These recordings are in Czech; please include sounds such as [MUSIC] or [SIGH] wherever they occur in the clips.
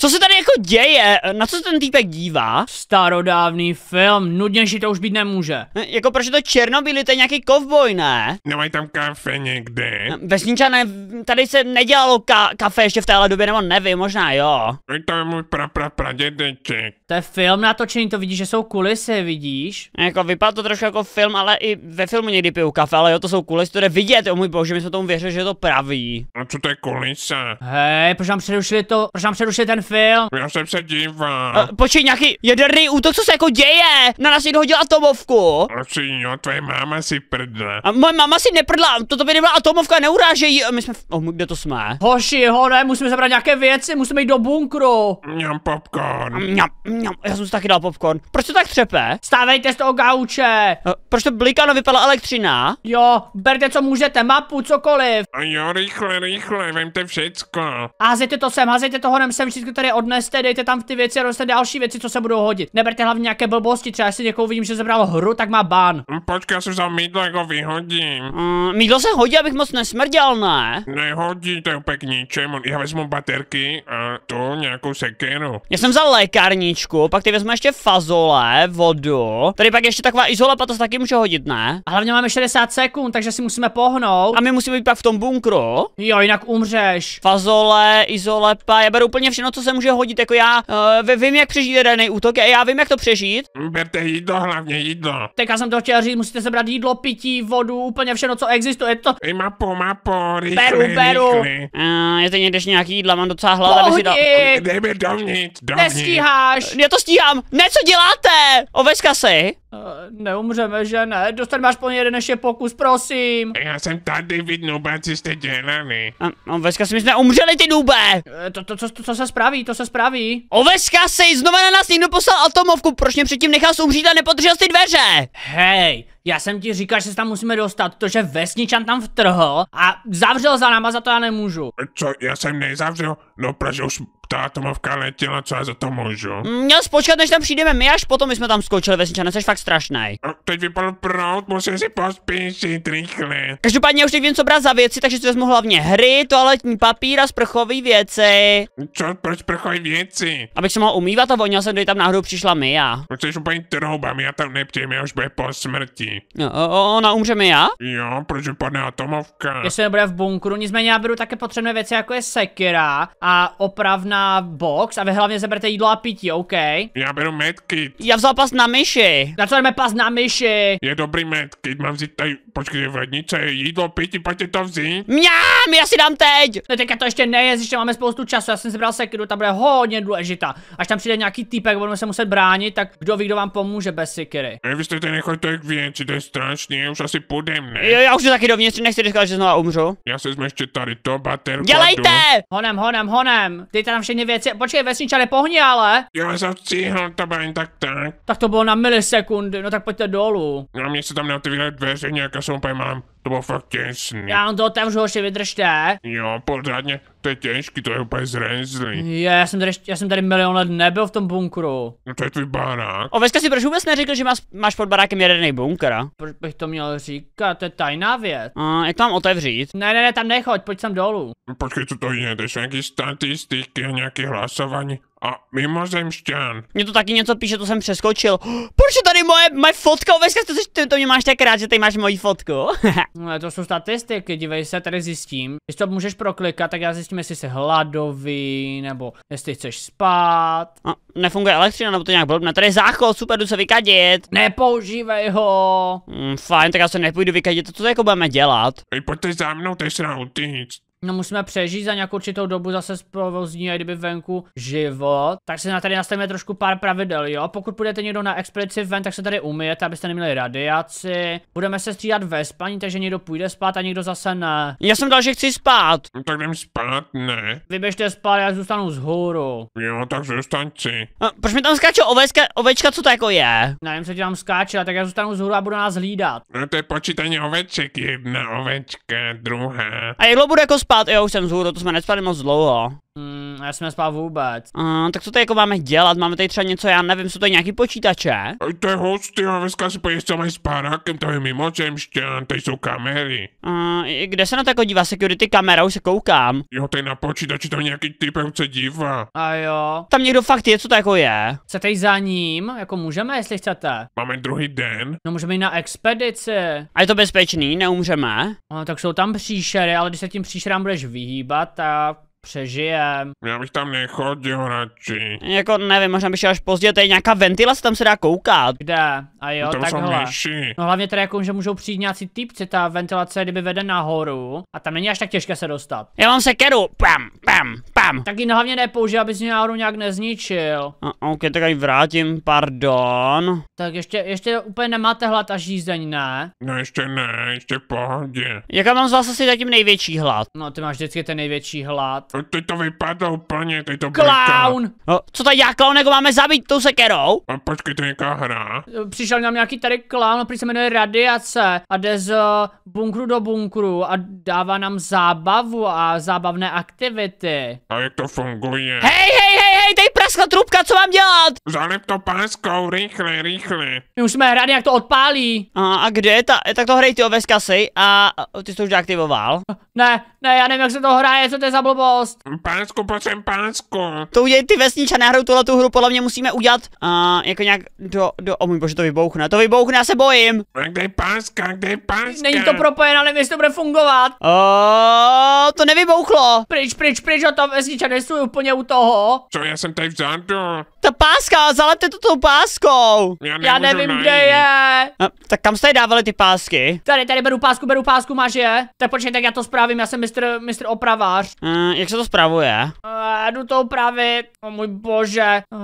Co se tady jako děje? Na co ten týpek dívá? Starodávný film, nudnější to už být nemůže. E, jako proč je to Černobyl, to je nějaký kovboj, ne? Nemají no, tam kafe někde. No, Vesničané, tady se nedělalo ka- kafe ještě v téhle době, nebo nevím, možná jo. To je můj pra, pra, pra dědeček. To je film natočený, to vidíš, že jsou kulisy, vidíš? E, jako vypadá to trošku jako film, ale i ve filmu někdy piju kafe, ale jo, to jsou kulisy, to jde vidět, o můj bože, my jsme tomu věřili, že je to pravý. A co to je kulisa? Hej, proč nám přerušili to, proč nám přerušili ten Phil? Já jsem se díval. Uh, počkej, nějaký jaderný útok, co se jako děje? Na nás někdo hodil atomovku. Oči, jo, tvoje máma si prdla. A moje máma si neprdla, toto by nebyla atomovka, neurážej My jsme, v... oh, kde to jsme? Hoši, ne, musíme zabrat nějaké věci, musíme jít do bunkru. Mňam popcorn. Mňam, mňam, já jsem si taky dal popcorn. Proč to tak třepe? Stávejte z toho gauče. Uh, proč to blikano vypadla elektřina? Jo, berte co můžete, mapu, cokoliv. A jo, rychle, rychle, vemte všecko. Házejte to sem, házejte to honem sem, všecko tady odneste, dejte tam ty věci a dostanete další věci, co se budou hodit. Neberte hlavně nějaké blbosti, třeba Jestli někoho vidím, že zebral hru, tak má ban. Hm, počkej, já si za mídlo, jako vyhodím. Mm, mídlo se hodí, abych moc nesmrděl, ne? Nehodí, to je úplně k ničemu. Já vezmu baterky a to nějakou sekeru. Já jsem vzal lékárničku, pak ty vezmu ještě fazole, vodu. Tady pak ještě taková izolapa, to se taky může hodit, ne? A hlavně máme 60 sekund, takže si musíme pohnout. A my musíme být pak v tom bunkru. Jo, jinak umřeš. Fazole, izolepa, já beru úplně všechno, co se se může hodit, jako já uh, vím, jak přežít daný útok a já vím, jak to přežít. Berte jídlo, hlavně jídlo. Tak já jsem to chtěl říct, musíte sebrat jídlo, pití, vodu, úplně všechno, co existuje. To... I mapu, mapu, rychle, Beru, beru. Rychle. Uh, je to někdež nějaký jídla, mám docela hlad, aby si to. Dej mi dovnitř, dovnitř. Nestíháš. Já to stíhám. Ne, co děláte? Oveska si. Uh, eh, neumřeme, že ne? Dostaneme aspoň jeden ještě pokus, prosím. Já jsem tady, vy co jste dělali. Uh, no, Veska si my jsme umřeli, ty nube. Uh, eh, to, to, to, to, co se spraví? spraví, to se spraví. Oveška se, znova na nás někdo poslal atomovku, proč mě předtím nechal umřít a nepodržel si dveře? Hej, já jsem ti říkal, že se tam musíme dostat, protože vesničan tam vtrhl a zavřel za náma, za to já nemůžu. E, co, já jsem nezavřel? No, protože už ta atomovka letěla, co já za to můžu? Měl mm, no, počkat, než tam přijdeme my, až potom my jsme tam skočili vesničan, jsi fakt strašný. Teď vypadl prout, musím si pospíšit rychle. Každopádně já už teď vím, co brát za věci, takže si vezmu hlavně hry, toaletní papír a sprchový věci. Co, proč sprchový věci? Abych se mohl umývat a vonil jsem, kdy tam náhodou přišla my Proč no, Jsi úplně trouba, já tam neptím, já už bude po smrti smrti. No, o, ona umře mi já? Jo, proč padne atomovka. Jestli nebude v bunkru, nicméně já beru také potřebné věci, jako je sekera a opravná box a vy hlavně zeberte jídlo a pití, OK? Já beru medkit. Já vzal pas na myši. Na co jdeme pas na myši? Je dobrý medkit, mám vzít tady Počkej, vradnice, jídlo, pití, pojďte to vzít. Mňá, my asi dám teď. Ne, no, teďka to ještě neje, ještě máme spoustu času, já jsem sebral sekiru, ta bude hodně důležitá. Až tam přijde nějaký týpek, budeme se muset bránit, tak kdo ví, kdo vám pomůže bez sekiry. Ne, vy jste tady nechoď jak věci, to je strašně, už asi půjde mne. Jo, já už jsem taky dovnitř, nechci říkat, že znovu umřu. Já se ještě tady to, baterku. Dělejte! Honem, honem, honem. Dejte tam všechny věci. Počkej, ale pohni ale. Já jsem cíhl, to tak tak. Tak to bylo na milisekundy, no tak pojďte dolů. No, mě se tam neotevírají dveře, nějaká teďka jsem úplně mám, to bylo fakt těsný. Já on to otevřu, hoši, vydržte. Jo, pořádně, to je těžký, to je úplně zrenzlý. Je, já jsem tady, já jsem tady milion let nebyl v tom bunkru. No to je tvůj barák. O, Veska si proč vůbec neřekl, že máš, máš pod barákem jaderný bunkr? Proč bych to měl říkat, to je tajná věc. A, jak to mám otevřít? Ne, ne, ne, tam nechoď, pojď sem dolů. No počkej, co to je, to jsou nějaký statistiky a nějaké hlasování a mimozemšťan. Mně to taky něco píše, to jsem přeskočil. Oh, [GASPS] proč je tady moje, moje fotka? Veska, to, to, to mě máš tak rád, že tady máš moji fotku. [LAUGHS] no, to jsou statistiky, dívej se, tady zjistím. Když to můžeš proklikat, tak já zjistím, jestli jsi hladový, nebo jestli chceš spát. A nefunguje elektřina, nebo to nějak blbne. Tady je záchod, super, jdu se vykadit. Nepoužívej ho. Mm, fajn, tak já se nepůjdu vykadit, to co jako budeme dělat? Ej, pojďte za mnou, teď se No musíme přežít za nějakou určitou dobu zase zprovozní, a kdyby venku život. Tak si na tady nastavíme trošku pár pravidel, jo. Pokud budete někdo na expedici ven, tak se tady umyjete, abyste neměli radiaci. Budeme se střídat ve spaní, takže někdo půjde spát a někdo zase ne. Já jsem dal, že chci spát. No, tak jdem spát, ne. Vyběžte spát, já zůstanu z hůru. Jo, tak zůstaň si. A, proč mi tam skáče ovečka, ovečka, co to jako je? Nevím, co ti tam skáče, tak já zůstanu z hůru a budu nás hlídat. No, to je počítání oveček, jedna ovečka, druhá. A jedlo bude jako spát, jo, už jsem zůru, to jsme nespali moc dlouho. Mm, já jsem nespal vůbec. Uh, tak co tady jako máme dělat? Máme tady třeba něco, já nevím, jsou to nějaký počítače? To je host, ty dneska si pojď s spárákem, to je mimozemšťan, no, tady jsou kamery. Uh, kde se na to jako dívá security kamera, už se koukám. Jo, tady na počítači tam nějaký typ se dívá. A jo. Tam někdo fakt je, co to jako je? Chcete jít za ním? Jako můžeme, jestli chcete. Máme druhý den. No můžeme jít na expedici. A je to bezpečný, neumřeme? Uh, tak jsou tam příšery, ale když se tím příšerám budeš vyhýbat tak přežijem. Já bych tam nechodil radši. Jako nevím, možná bych šel až pozdě, je nějaká se tam se dá koukat. Kde? A jo, tam tak Jsou myši. No hlavně tady jako, že můžou přijít nějací typci, ta ventilace kdyby vede nahoru a tam není až tak těžké se dostat. Já mám sekeru, pam, pam, pam. Tak ji hlavně nepoužij, abys mě nahoru nějak nezničil. A, ok, tak ji vrátím, pardon. Tak ještě, ještě úplně nemáte hlad a žízeň, ne? No ještě ne, ještě pohodě. Jaká mám z vás asi zatím největší hlad? No ty máš vždycky ten největší hlad. Ty to vypadá úplně, ty to Clown! No, co to jak clown, jako máme zabít tou sekerou? A počkej, to je nějaká hra. Přišel nám nějaký tady clown, který se jmenuje Radiace a jde z eh, bunkru do bunkru a dává nám zábavu a zábavné aktivity. A jak to funguje? Hej, hej! praskla trubka, co mám dělat? Zalep to páskou, rychle, rychle. My už jsme rádi, jak to odpálí. A, a kde je ta, tak to hrej ty oveska si a, a ty jsi to už aktivoval. Ne, ne, já nevím, jak se to hraje, co to je za blbost. Pásku, počem pásku. To udělej ty a nahrou tuhle tu hru, podle mě musíme udělat a, jako nějak do, do, o oh můj bože, to vybouchne, to vybouchne, já se bojím. A kde je páska, kde je páska? Není to propojené, ale jestli to bude fungovat. O, to nevybouchlo. Pryč, pryč, pryč, A to vesniče, úplně u toho. Co, já jsem tady vzadu. Ta páska, zalepte to tou páskou. Já, Já nevím, najít. kde je. A, no, tak kam jste je dávali ty pásky? Tady, tady beru pásku, beru pásku, máš je. Tak počkej, tak já to spravím, já jsem mistr, mistr opravář. Uh, jak se to spravuje? Uh, jdu to opravit, o můj bože. Uh,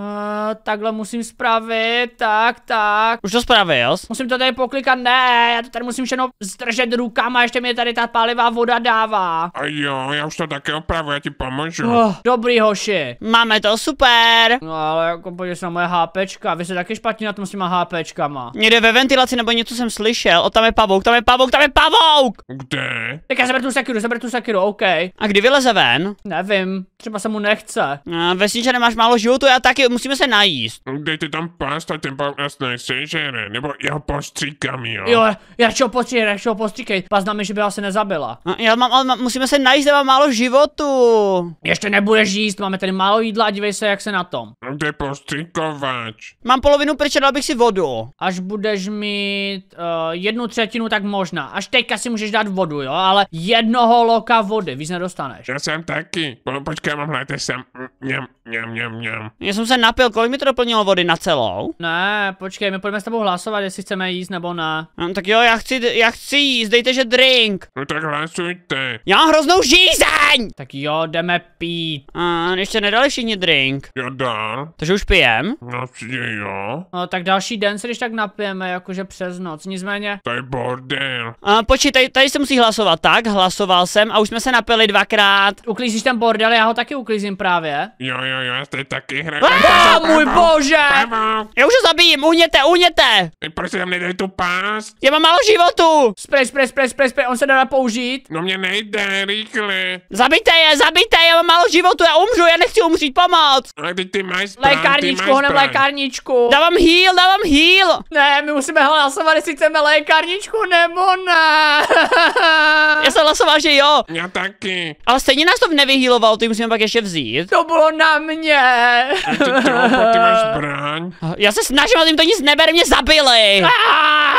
takhle musím spravit, tak, tak. Už to spravil? Musím to tady poklikat, ne, já to tady musím všechno zdržet rukama, ještě mi tady ta pálivá voda dává. A jo, já už to také opravuji, já ti pomůžu. Oh, dobrý hoši. Máme to super super. No ale jako podívej se na moje HPčka, vy se taky špatně na tom s těma HPčkama. Někde ve ventilaci nebo něco jsem slyšel, o tam je pavouk, tam je pavouk, tam je pavouk! Kde? Tak já zeber tu sekiru, zeber tu sekiru, OK. A kdy vyleze ven? Nevím, třeba se mu nechce. A vesniče nemáš málo životu, já taky, musíme se najíst. No, Dej ty tam pás, ten pavouk nás nesežere, nebo já postříkám, jo. Jo, já čo postříkej, já čo postříkej, pas znamená, že by asi nezabila. A no, já mám, ale musíme se najíst, já mám málo životu. Ještě nebude jíst, máme tady málo jídla dívej se, jak se na tom? Kde postřikovač? Mám polovinu pryč a dal bych si vodu. Až budeš mít uh, jednu třetinu, tak možná. Až teďka si můžeš dát vodu, jo, ale jednoho loka vody, víc nedostaneš. Já jsem taky. Po, počkej, mám hledy jsem. Mňam, mňam, mňam, mňam. Já jsem se napil, kolik mi to doplnilo vody na celou? Ne, počkej, my pojďme s tebou hlasovat, jestli chceme jíst nebo ne. No, tak jo, já chci, já chci jíst, dejte, že drink. No tak hlasujte. Já mám hroznou žízeň! Tak jo, jdeme pít. A ještě nedali všichni drink. Já dál. Takže už pijem? No, přijde, jo. No, tak další den se když tak napijeme, jakože přes noc, nicméně. To je bordel. A počítej, tady se musí hlasovat, tak? Hlasoval jsem a už jsme se napili dvakrát. Uklízíš ten bordel, já ho taky uklízím právě. Jo, jo, jo, já ah, tady taky hraju. Ah, můj bože! Já už ho zabijím, uhněte, uhněte! Proč jsem nedej tu pás? Já mám málo životu! Spray, spray, spray, spray, spray, on se dá použít. No mě nejde, rychle. Zabijte je, zabijte, já mám málo životu, já umřu, já nechci umřít, pomoc! Ano, teď ty máš správ, Lékárničku, honem lékárničku. Dávám heal, dávám heal. Ne, my musíme hlasovat, jestli chceme lékárničku nebo ne. [LAUGHS] Já jsem hlasoval, že jo. Já taky. Ale stejně nás to nevyhýloval, ty musíme pak ještě vzít. To bylo na mě. ty, ty máš braň. [LAUGHS] Já se snažím, ale jim to nic neber, mě zabili. [LAUGHS]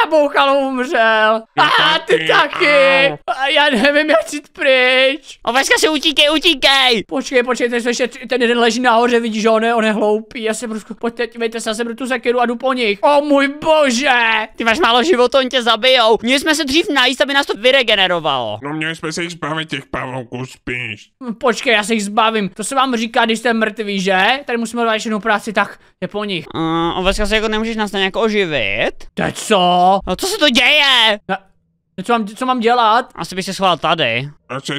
Ah, Bouchal umřel. A ah, ty taky. já nevím, jak jít pryč. veska si utíkej, utíkej. Počkej, počkej, ten, ten jeden leží nahoře, vidíš vidí, že on je, on je hloupý. Já se prostě pojďte, dívejte se, já se tu sekiru a jdu po nich. O můj bože! Ty máš málo života, oni tě zabijou. Měli jsme se dřív najíst, aby nás to vyregenerovalo. No měli jsme se jich zbavit těch pavouků spíš. Hm, počkej, já se jich zbavím. To se vám říká, když jste mrtví, že? Tady musíme dělat ještě práci, tak je po nich. Uh, mm, Oveska se jako nemůžeš nás nějak oživit? Teď co? No co se to děje? Na... Co mám, co mám dělat? Asi bych se schoval tady. A jsi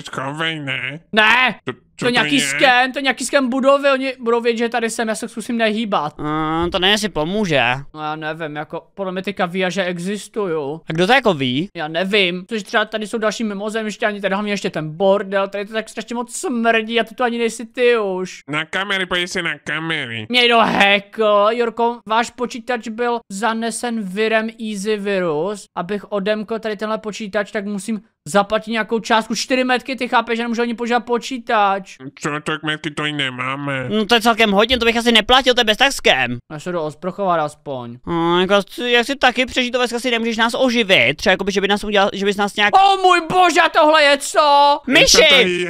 ne? Ne! To to nějaký sken, to nějaký sken budovy, oni budou vědět, že tady jsem, já se zkusím nehýbat. Mm, to ne, si pomůže. No já nevím, jako podle mě teďka ví, že existuju. A kdo to jako ví? Já nevím, což třeba tady jsou další mimozemšťani, tady hlavně ještě ten bordel, tady to tak strašně moc smrdí a to tu ani nejsi ty už. Na kamery, pojď si na kamery. Mě do hekl, Jorko, váš počítač byl zanesen virem Easy Virus, abych odemkl tady tenhle počítač, tak musím zaplatí nějakou částku čtyři metky, ty chápeš, že nemůžu ani požádat počítač. No co, no tak metky to i nemáme. No to je celkem hodně, to bych asi neplatil, to je bez taxkem. Já se jdu osprochovat aspoň. Hmm, jako, jak si taky přežít, to asi nemůžeš nás oživit, třeba jako by, že by nás udělal, že bys nás nějak... O můj bože, tohle je co? Myši!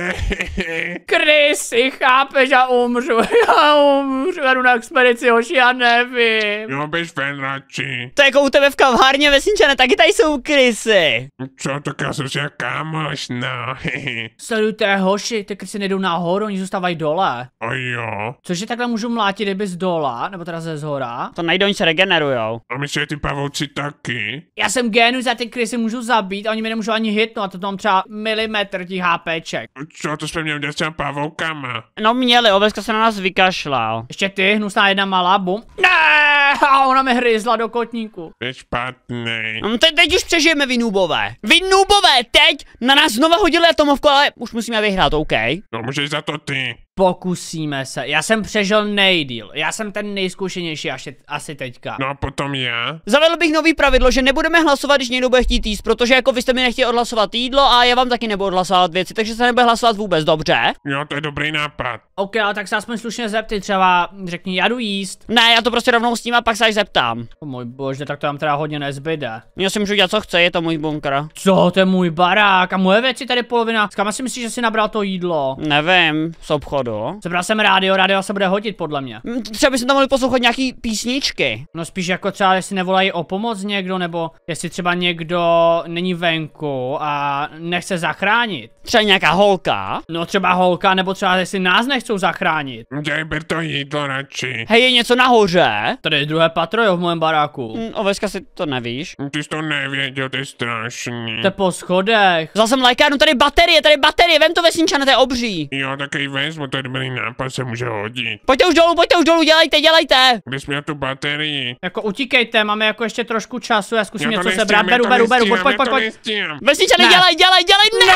[LAUGHS] Krysy, chápeš, já umřu, [LAUGHS] já umřu, já jdu na expedici, hoši, já nevím. Jo, bys ven radši. To je jako u tebe v kavárně, vesničané, taky tady jsou krysy. Co, tak já jsem si kámoš, no. [LAUGHS] Sledujte hoši, ty krysy nejdou nahoru, oni zůstávají dole. A jo. Cože takhle můžu mlátit kdyby z dola, nebo teda ze zhora? To najdou, oni se regenerujou. A my se ty pavouci taky. Já jsem genu, za ty krysy můžu zabít a oni mi nemůžou ani hitnout, a to tam třeba milimetr těch HPček. Co, to jsme měli dělat s pavoukama? No měli, obecka se na nás vykašlal. Ještě ty, hnusná jedna malá, bum. Ne! [LAUGHS] a ona mi hryzla do kotníku. Je špatný. No, te, teď už přežijeme, vy nubové. Vy nubové, teď na nás znova hodili atomovku, ale už musíme vyhrát, OK? No můžeš za to ty. Pokusíme se. Já jsem přežil nejdíl. Já jsem ten nejzkušenější asi, asi teďka. No a potom já. Zavedl bych nový pravidlo, že nebudeme hlasovat, když někdo bude chtít jíst, protože jako vy jste mi nechtěli odhlasovat jídlo a já vám taky nebudu odhlasovat věci, takže se nebude hlasovat vůbec, dobře? Jo, to je dobrý nápad. OK, ale tak se aspoň slušně zepty třeba řekni, já jdu jíst. Ne, já to prostě rovnou s ním a pak se až zeptám. O můj bože, tak to tam teda hodně nezbyde. Já si můžu dělat, co chce, je to můj bunkr. Co, to je můj barák a moje věci tady polovina. S si myslíš, že si nabral to jídlo? Nevím, z obchodu rádo. Sebral jsem rádio, rádio se bude hodit podle mě. Mm, třeba bychom tam mohli poslouchat nějaký písničky. No spíš jako třeba, jestli nevolají o pomoc někdo, nebo jestli třeba někdo není venku a nechce zachránit. Třeba nějaká holka? No třeba holka, nebo třeba jestli nás nechcou zachránit. Dej by to jídlo radši. Hej, je něco nahoře? Tady je druhé patro, jo, v mém baráku. Mm, hm, oveska si to nevíš. Ty jsi to nevěděl, ty strašný. To je po schodech. Zase jsem lajkárnu, tady baterie, tady baterie, vem to vesničana, to je obří. Jo, taky vezmu, tady dobrý nápad, se může hodit. Pojďte už dolů, pojďte už dolů, dělejte, dělejte. Bys měl tu baterii. Jako utíkejte, máme jako ještě trošku času, já zkusím já něco sebrat, beru, beru, beru, pojď, pojď, pojď. Vesničany, dělej, dělej, dělej, ne!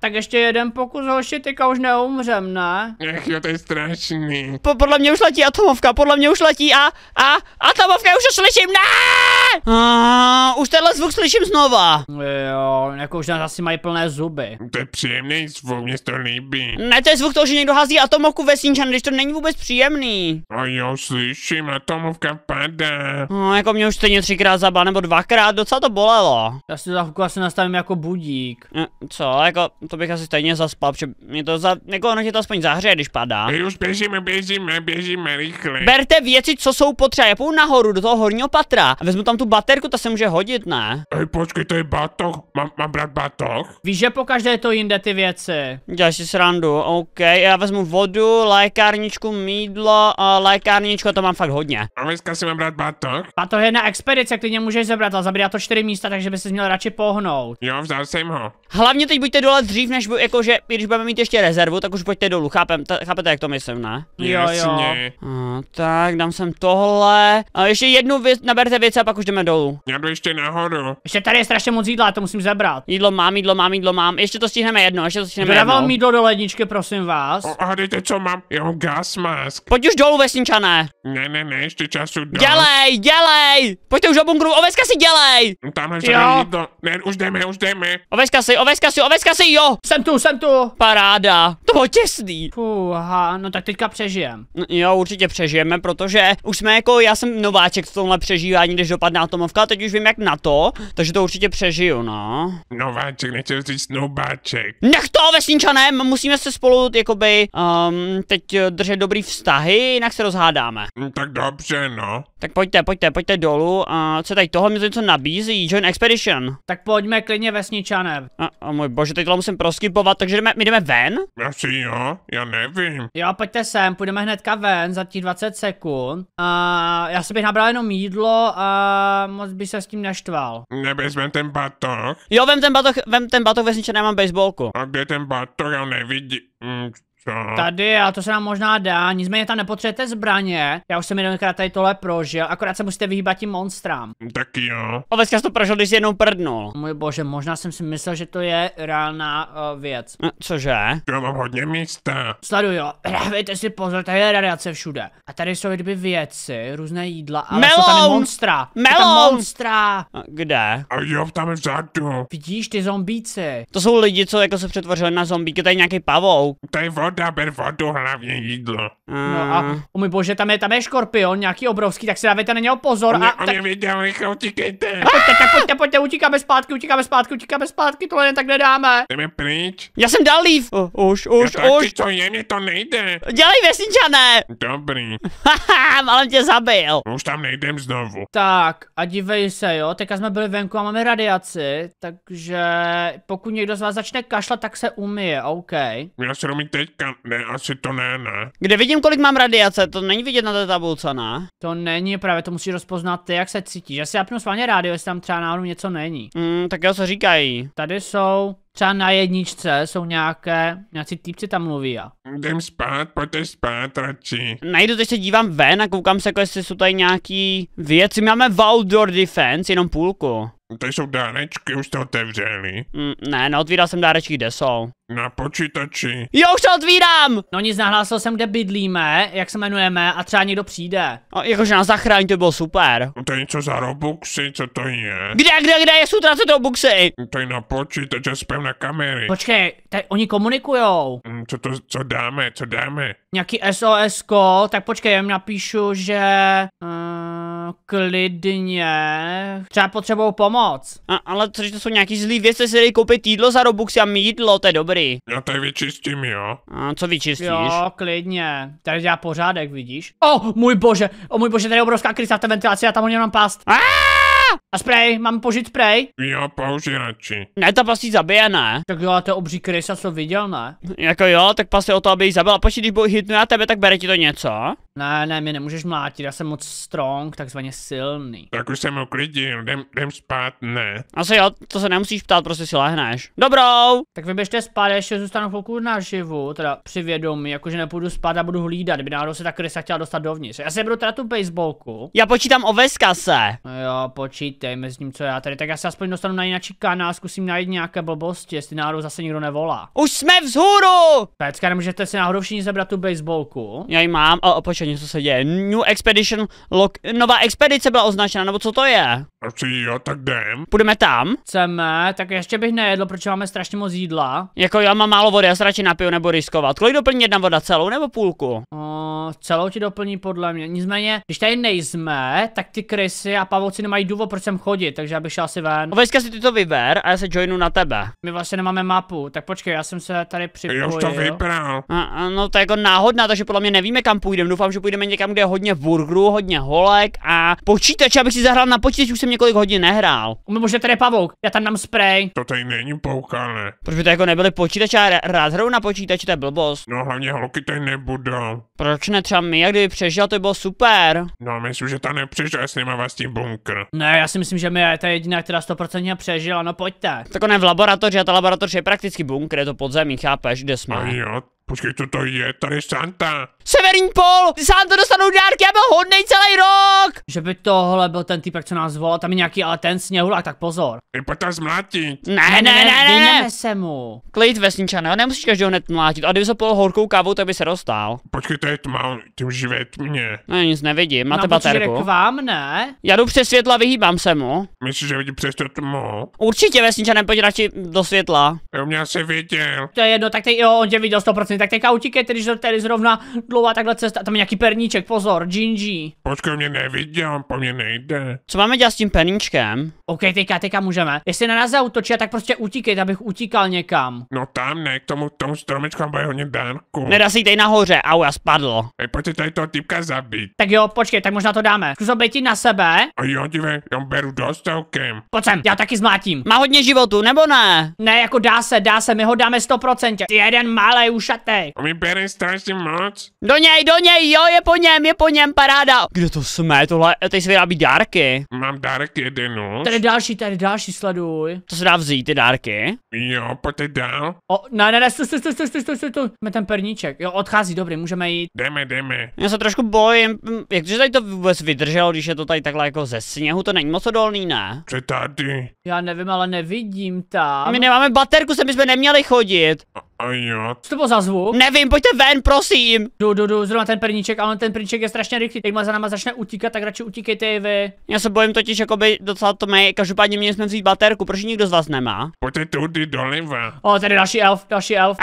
Tak ještě jeden pokus, hoši, tyka už neumřem, ne? Ech jo, to je strašný. Po, podle mě už letí atomovka, podle mě už letí a, a, atomovka, už to slyším, ne! A, už tenhle zvuk slyším znova. Jo, jako už nás asi mají plné zuby. To je příjemný zvuk, mě to líbí. Ne, to je zvuk toho, že někdo hází atomovku ve Sinčan, když to není vůbec příjemný. A jo, slyším, atomovka padá. No, jako mě už stejně třikrát zabal, nebo dvakrát, docela to bolelo. Já si za chvilku asi nastavím jako budík. Hm, co, jako, to bych asi stejně zaspal, protože mě to za... Jako ono tě to aspoň zahřeje, když padá. My už běžíme, běžíme, běžíme rychle. Berte věci, co jsou potřeba. Já půjdu nahoru do toho horního patra a vezmu tam tu baterku, ta se může hodit, ne? Ej, počkej, to je batok. Mám, mám brát batok. Víš, že po je to jinde ty věci. Děláš si srandu, OK. Já vezmu vodu, lékárničku, mídlo, a lékárničku, to mám fakt hodně. A dneska si mám brát batok. Batok je na expedice, klidně můžeš zabrat, ale zabírá to čtyři místa, takže by se měl radši pohnout. Jo, vzal jsem ho. Hlavně teď buďte dole dřív dřív než, jakože, když budeme mít ještě rezervu, tak už pojďte dolů, chápem, chápete, jak to myslím, ne? Jo, jo. A, tak, dám sem tohle. A ještě jednu věc, naberte věc a pak už jdeme dolů. Já jdu ještě nahoru. Ještě tady je strašně moc jídla, to musím zabrat. Jídlo mám, jídlo mám, jídlo mám. Ještě to stihneme jedno, ještě to stihneme Dodávám jedno. jídlo do ledničky, prosím vás. O, a dejte, co mám, jo, gas mask. Pojď už dolů, vesničané. Ne, ne, ne, ještě času dost. Dělej, dělej. Pojďte už do bunkru, oveska si dělej. Tamhle jo. jídlo. Ne, už jdeme, už jdeme. Oveska si, oveska si, oveska si, jo. Jsem tu, jsem tu. Paráda jako těsný. Fuha, no tak teďka přežijem. No, jo, určitě přežijeme, protože už jsme jako, já jsem nováček v tomhle přežívání, když dopadne atomovka, teď už vím jak na to, takže to určitě přežiju, no. Nováček, nechtěl říct nováček. Nech to, vesničané, musíme se spolu, jakoby, um, teď eh, držet dobrý vztahy, jinak se rozhádáme. Hm, tak dobře, no. Tak pojďte, pojďte, pojďte dolů. A co tady tohle mi to něco nabízí? Join Expedition. Tak pojďme klidně vesničané. A, a můj bože, teď to musím proskipovat, takže jdeme, my jdeme ven? Asi ty jo? Já nevím. Jo, pojďte sem, půjdeme hnedka ven za těch 20 sekund. A já si bych nabral jenom jídlo a moc by se s tím naštval. vem ten batoh? Jo, vem ten batoh, vem ten batoh, vesniče nemám baseballku. A kde ten batoh? Já nevidím. Tady a to se nám možná dá, nicméně tam nepotřebujete zbraně. Já už jsem jednokrát tady tohle prožil, akorát se musíte vyhýbat tím monstrám. Tak jo. Ovečka to prožil, když jsi jednou prdnul. Můj bože, možná jsem si myslel, že to je reálná uh, věc. A no, cože? Já mám hodně místa. Sleduj, jo. Dávejte si pozor, tady je radiace všude. A tady jsou kdyby věci, různé jídla, ale Melon! jsou tam monstra. Melon! Tam monstra. A kde? A jo, tam je vzadu. Vidíš ty zombíci? To jsou lidi, co jako se přetvořili na zombíky, tady nějaký pavouk. Tady voda ta perfotu hlavně jídlo. Mm. No a mm. o můj bože, tam je, tam je škorpion, nějaký obrovský, tak si dávejte na něho pozor. On a, on tak... je viděl, rychle utíkejte. Pojďte, tak pojďte, pojďte, utíkáme zpátky, utíkáme zpátky, utíkáme zpátky, tohle jen tak nedáme. Jdeme pryč. Já jsem dal lív. Oh, už, už, no, už. co je, mě to nejde. Dělej vesničané. Dobrý. Haha, malem tě zabil. No už tam nejdem znovu. Tak, a dívej se, jo, teďka jsme byli venku a máme radiaci, takže pokud někdo z vás začne kašlat, tak se umije, OK. Já se teďka ne, asi to ne, ne. Kde vidím, kolik mám radiace, to není vidět na té tabulce, ne? To není právě, to musíš rozpoznat ty, jak se cítíš. Já si napnu s vámi rádio, jestli tam třeba náhodou něco není. Mm, tak jo, co říkají. Tady jsou třeba na jedničce jsou nějaké, nějací týpci tam mluví a... Jdem spát, pojďte spát radši. Najdu, teď se dívám ven a koukám se, jako jestli jsou tady nějaký věci. máme Valdor defense, jenom půlku. To jsou dárečky, už to otevřeli. Mm, ne, neotvíral jsem dárečky, kde jsou? Na počítači. Jo, už to otvírám! No nic, nahlásil jsem, kde bydlíme, jak se jmenujeme a třeba někdo přijde. A jakože na zachrání, to bylo super. No to je něco za robuxy, co to je? Kde, kde, kde je sutra, co to robuxy? To je na počítač, spím na kamery. Počkej, tady oni komunikujou. Mm, co to, co dáme, co dáme? Nějaký SOS, -ko, tak počkej, já jim napíšu, že... Uh, klidně... Třeba potřebou pomoc. A, ale cože to jsou nějaký zlý věci, si dej koupit jídlo za Robuxy a mídlo, to je dobrý. Já to vyčistím, jo. A co vyčistíš? Jo, klidně. Tady dělá pořádek, vidíš? O, oh, můj bože, o oh, můj bože, tady je obrovská krysa v té ventilaci, já tam o něm mám pást. Aaaa! A spray, mám požít spray? Jo, použij radši. Ne, ta pasí zabije, ne? Tak jo, to obří krysa, co viděl, ne? Jako jo, tak pas o to, aby ji zabila. Počkej, když hitnu na tebe, tak bere ti to něco? Ne, ne, mě nemůžeš mlátit, já jsem moc strong, takzvaně silný. Tak už jsem uklidil, jdem, jdem spát, ne. Asi jo, to se nemusíš ptát, prostě si lehneš. Dobrou! Tak vy běžte spát, ještě zůstanu chvilku naživu, teda při vědomí, jakože nepůjdu spát a budu hlídat, kdyby náhodou se ta krysa chtěla dostat dovnitř. Já si budu teda tu baseballku. Já počítám o veskase. No jo, počítej mezi tím, co já tady, tak já se aspoň dostanu na jiný kanál, zkusím najít nějaké blbosti, jestli náhodou zase nikdo nevolá. Už jsme vzhůru! Pecka, nemůžete si náhodou všichni zebrat tu baseballku? Já ji mám, o, o něco se děje. New Expedition Lock. Nová expedice byla označena, nebo co to je? Asi jo, tak jdem. Půjdeme tam? Chceme, tak ještě bych nejedl, proč máme strašně moc jídla. Jako já mám málo vody, já se radši napiju nebo riskovat. Kolik doplní jedna voda, celou nebo půlku? O, celou ti doplní podle mě. Nicméně, když tady nejsme, tak ty krysy a pavouci nemají důvod, proč sem chodit, takže já bych šel asi ven. Ovejska si ty to vyber a já se joinu na tebe. My vlastně nemáme mapu, tak počkej, já jsem se tady připojil. Já už to vybral. A, a, no to je jako náhodná, takže podle mě nevíme, kam půjdeme. Doufám, že že půjdeme někam, kde je hodně burgerů, hodně holek a počítač, abych si zahrál na počítač, už jsem několik hodin nehrál. Možná tady je pavouk, já tam nám spray. To tady není poukané. Proč by to jako nebyli počítače a rád hrou na počítači, to je blbost. No hlavně holky tady nebudou. Proč ne třeba my, jak kdyby přežil, to by bylo super. No myslím, že ta nepřežil jestli má vás tím bunkr. Ne, já si myslím, že my je ta jediná, která 100% přežila, no pojďte. Tak ne v laboratoři a ta laboratoř je prakticky bunkr, je to podzemí, chápeš, kde jsme. A jo, Počkej, co to je? Tady je Santa. Severní pol! Santa dostanou dárky, já byl hodnej celý rok! Že by tohle byl ten typ, co nás volal, tam je nějaký, ale ten sněhulák, tak pozor. Je potřeba zmlátit. Ne, ne, ne, ne, ne. se mu. Klid vesničane, nemusíš každého hned mlátit, a kdyby se pol horkou kávou, tak by se dostal. Počkej, to je tma, ty už živě mě. Ne, no, nic nevidím, máte no, baterku. k vám, ne? Já jdu přes světla, vyhýbám se mu. Myslíš, že vidí přes to tmu? Určitě vesničane, pojď radši do světla. Jo, mě asi viděl. To je jedno, tak ty jo, on tě viděl 100% tak teďka utíkejte, když tady zrovna dlouhá takhle cesta, tam je nějaký perníček, pozor, Gingy. Počkej, mě neviděl, po mě nejde. Co máme dělat s tím perníčkem? OK, teďka, teďka můžeme. Jestli na nás zautočí, tak prostě utíkejte, abych utíkal někam. No tam ne, k tomu, tomu stromečku bude hodně dánku. Nedá si tady nahoře, au, já spadl. Hej, pojďte tady toho typka zabít. Tak jo, počkej, tak možná to dáme. Zkus obejít na sebe. A jo, dívej, já beru dost celkem. Pojď sem, já taky zmátím. Má hodně životu, nebo ne? Ne, jako dá se, dá se, my ho dáme 100%. Jeden malý ušat letech. bere strašně moc. Do něj, do něj, jo, je po něm, je po něm, paráda. Kde to jsme, tohle, eh, tady se vyrábí dárky. Mám dárky jeden už. Tady další, tady další sleduj. To se dá vzít, ty dárky? Jo, pojďte dál. O, ne, ne, ne, stůj, stůj, stůj, stůj, stůj, stoj, stoj. ten perníček, jo, odchází, dobrý, můžeme jít. Jdeme, jdeme. Já se trošku bojím, hm, jak to, že tady to vůbec vydrželo, když je to tady takhle jako ze sněhu, to není moc odolný, ne? Co tady? Já nevím, ale nevidím tam. My nemáme baterku, sem bychom neměli chodit. A Co to bylo za zvuk? Nevím, pojďte ven, prosím. Jdu, jdu, jdu, zrovna ten perníček, ale ten perníček je strašně rychlý. má za náma začne utíkat, tak radši utíkejte i vy. Já se bojím totiž jakoby docela to mají. každopádně měli jsme vzít baterku, proč nikdo z vás nemá? Pojďte tudy doleva. O, tady další elf, další elf.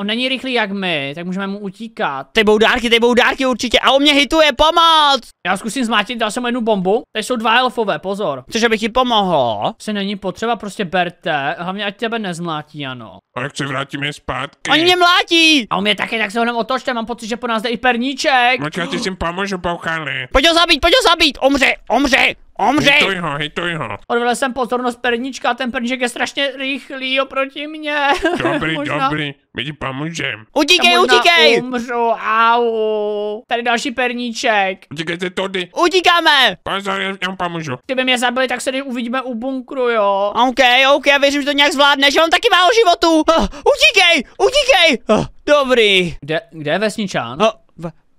On, není rychlý jak my, tak můžeme mu utíkat. Ty dárky, ty dárky určitě. A u mě hituje, pomoc! Já zkusím zmátit, dal jsem jednu bombu. Tady jsou dva elfové, pozor. Cože bych ti pomohl? Se není potřeba, prostě berte. Hlavně ať tebe nezmlátí, ano. A se vrátíme zpátky. Oni mě mlátí! A on mě taky, tak se ho otočte, mám pocit, že po nás jde i perníček. Počkej, ty ti s pomůžu, pouchali. Pojď ho zabít, pojď ho zabít, omře, omře. Omřej! Hejtuj ho, hejtuj ho. Odvedl jsem pozornost perníčka a ten perníček je strašně rychlý oproti mně. [LAUGHS] Dobrý, možná... dobrý, my ti pomůžem. Utíkej, utíkej! umřu, au. Tady další perníček. Utíkejte tady. Utíkáme! Pozor, já vám pomůžu. Kdyby mě zabili, tak se tady uvidíme u bunkru, jo. OK, OK, já věřím, že to nějak zvládne, že on taky má o životu. Uh, utíkej, utíkej. Uh, dobrý. Kde, kde je vesničán? Uh,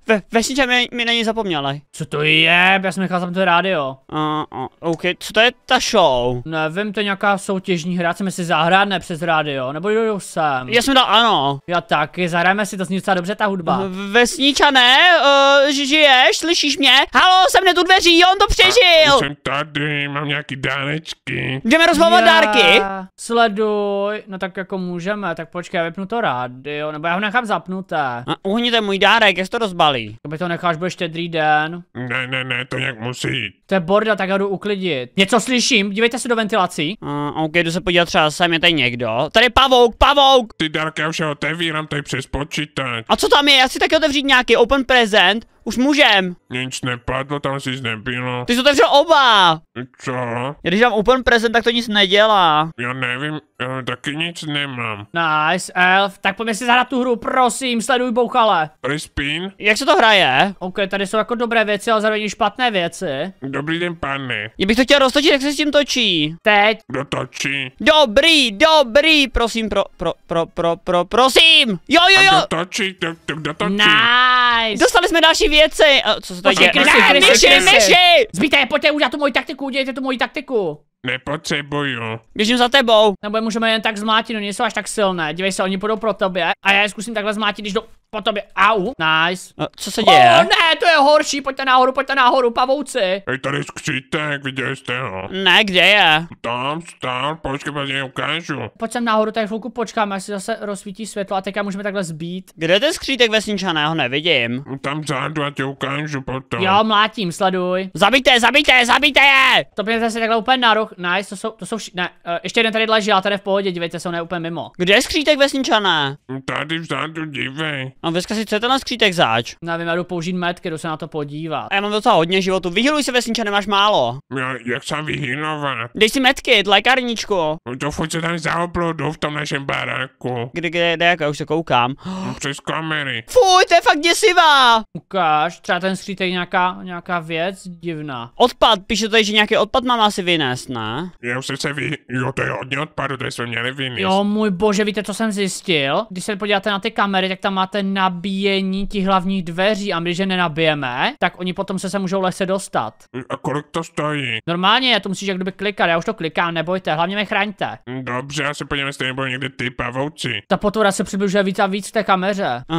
ve, vesniče mi, mi něj zapomněla. Co to je? Já jsem nechal tam to rádio. Uh, uh, OK, co to je ta show? Nevím, to je nějaká soutěžní hra, chceme si zahrát ne přes rádio, nebo jdu sem. Já jsem dal ano. Já taky, zahrajeme si, to zní docela dobře ta hudba. Vesničané, uh, eh, žiješ, slyšíš mě? Halo, jsem ne tu dveří, on to přežil. A, jsem tady, mám nějaký dánečky. Jdeme rozbavovat yeah. dárky? Sleduj, no tak jako můžeme, tak počkej, já vypnu to rádio, nebo já ho nechám zapnuté. A uhněte můj dárek, jak to rozbalí malý. To to necháš, bude štědrý den. Ne, ne, ne, to nějak musí To je borda, tak já jdu uklidit. Něco slyším, dívejte se do ventilací. Uh, ok, jdu se podívat třeba sem, je tady někdo. Tady pavouk, pavouk! Ty dárky, já už ho otevírám tady přes počítač. A co tam je? Já si taky otevřít nějaký open present. Už můžem. Nic nepadlo, tam si nebylo. Ty jsi otevřel oba. Co? Já když mám úplný prezent, tak to nic nedělá. Já nevím, já taky nic nemám. Nice, elf. Tak pojďme si zahrát tu hru, prosím, sleduj bouchale. Prispín. Jak se to hraje? OK, tady jsou jako dobré věci, ale zároveň špatné věci. Dobrý den, pane. Já bych to chtěl roztočit, jak se s tím točí. Teď. Kdo točí? Dobrý, dobrý, prosím, pro, pro, pro, pro, pro, prosím. Jo, jo, jo. A kdo točí, do, to, kdo točí? Nice. Dostali jsme další věci. A eh, co se tady děje? Ne, myši, myši! krysy. Zbyte, pojďte udělat tu moji taktiku, udělejte tu moji taktiku. Nepotřebuju. Běžím za tebou. Nebo no, je můžeme jen tak zmátit, no nejsou až tak silné. Dívej se, oni půjdou pro tebe a já je zkusím takhle zmátit, když do po tobě. Au, nice. A, co se děje? oh, ne, to je horší, pojďte nahoru, pojďte nahoru, pavouci. Hej, tady skřítek, viděli jste ho? Ne, kde je? Tam tam, počkej, něj ukážu. Pojď sem nahoru, tak chvilku počkáme, až se zase rozsvítí světlo a teďka můžeme takhle zbít. Kde je ten skřítek vesničané, já ho nevidím. Tam vzadu a ti ukážu potom. Jo, mlátím, sleduj. Zabijte, zabijte, zabijte je! To pěkně se takhle úplně na ruch. Nice, to jsou, to jsou vši... Ne, uh, ještě jeden tady leží, ale tady v pohodě, dívejte, jsou ne úplně mimo. Kde je skřítek vesničané? Tady vzadu, dívej. Mám dneska si chcete na skřítek zač? Nevím, já jdu použít metky, jdu se na to podívat. A já mám docela hodně životu. Vyhýluj se vesniče, nemáš málo. Já, jak jsem vyhýlovat? Dej si metky, tlajkárničko. No to furt se tam zaoplodu v tom našem baráku. Kde, kde, kde, jak já už se koukám. [GASPS] No, přes kamery. Fuj, to je fakt děsivá. Ukáž, třeba ten skřítek nějaká, nějaká věc divná. Odpad, píše tady, že nějaký odpad mám asi vynést, ne? Já už se vy... Jo, to je hodně odpadu, to jsme měli vynést. Jo, můj bože, víte, co jsem zjistil? Když se podíváte na ty kamery, tak tam máte nabíjení těch hlavních dveří a my, že nenabijeme, tak oni potom se sem můžou lehce dostat. Hm, a kolik to stojí? Normálně, já to musíš jak kdyby klikat, já už to klikám, nebojte, hlavně mě chraňte. Hm, dobře, já se podívám, jestli nebudou někdy ty pavouci. Ta potvora se přibližuje víc a víc v té kameře. Uh,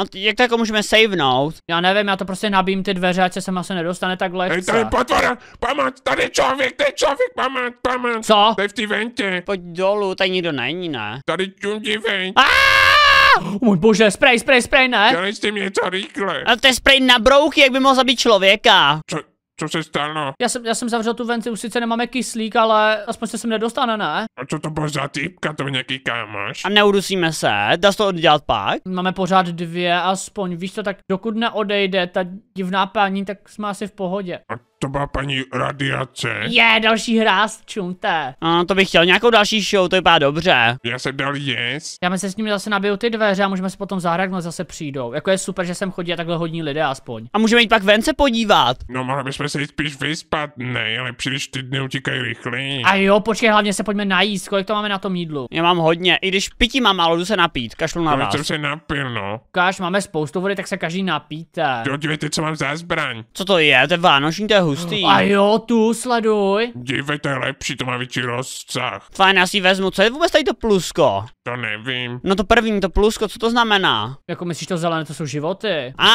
a jak jako můžeme savenout? Já nevím, já to prostě nabím ty dveře, ať se sem asi nedostane tak lehce. Hej, tady potvora, pamat, tady člověk, tady člověk, pamat, pamat. Co? Tady v té ventě. Pojď dolů, tady nikdo není, ne? Tady čundí vent. Ah! Ah! můj bože, spray, spray, spray, ne? Dělej s mě to rychle. Ale to je spray na brouky, jak by mohl zabít člověka. Co, co se stalo? Já jsem, já jsem zavřel tu venci, už sice nemáme kyslík, ale aspoň se sem nedostane, ne? A co to bylo za týpka, to nějaký kámoš? A neudusíme se, dá se to oddělat pak? Máme pořád dvě, aspoň, víš to, tak dokud neodejde ta divná paní, tak jsme asi v pohodě. A to byla paní radiace. Je, další hra, čumte. A, to bych chtěl nějakou další show, to vypadá dobře. Já jsem dal yes. Já my se s ním zase nabiju ty dveře a můžeme se potom zahrát, no zase přijdou. Jako je super, že sem chodí a takhle hodní lidé aspoň. A můžeme jít pak ven se podívat. No mohli bychom se jít spíš vyspat, ne, ale příliš ty dny utíkají rychle. A jo, počkej, hlavně se pojďme najíst, kolik to máme na tom jídlu. Já mám hodně, i když pití mám málo, jdu se napít, kašlu na no, vás. jsem se napil, no. Kaž, máme spoustu vody, tak se každý napíte. dívejte, co mám za zbraň. Co to je, to je vánoční, to je hustý. A jo, tu sleduj. Dívej, to je lepší, to má větší rozsah. Fajn, já si vezmu, co je vůbec tady to plusko? To nevím. No to první, to plusko, co to znamená? Jako myslíš to zelené, to jsou životy. A,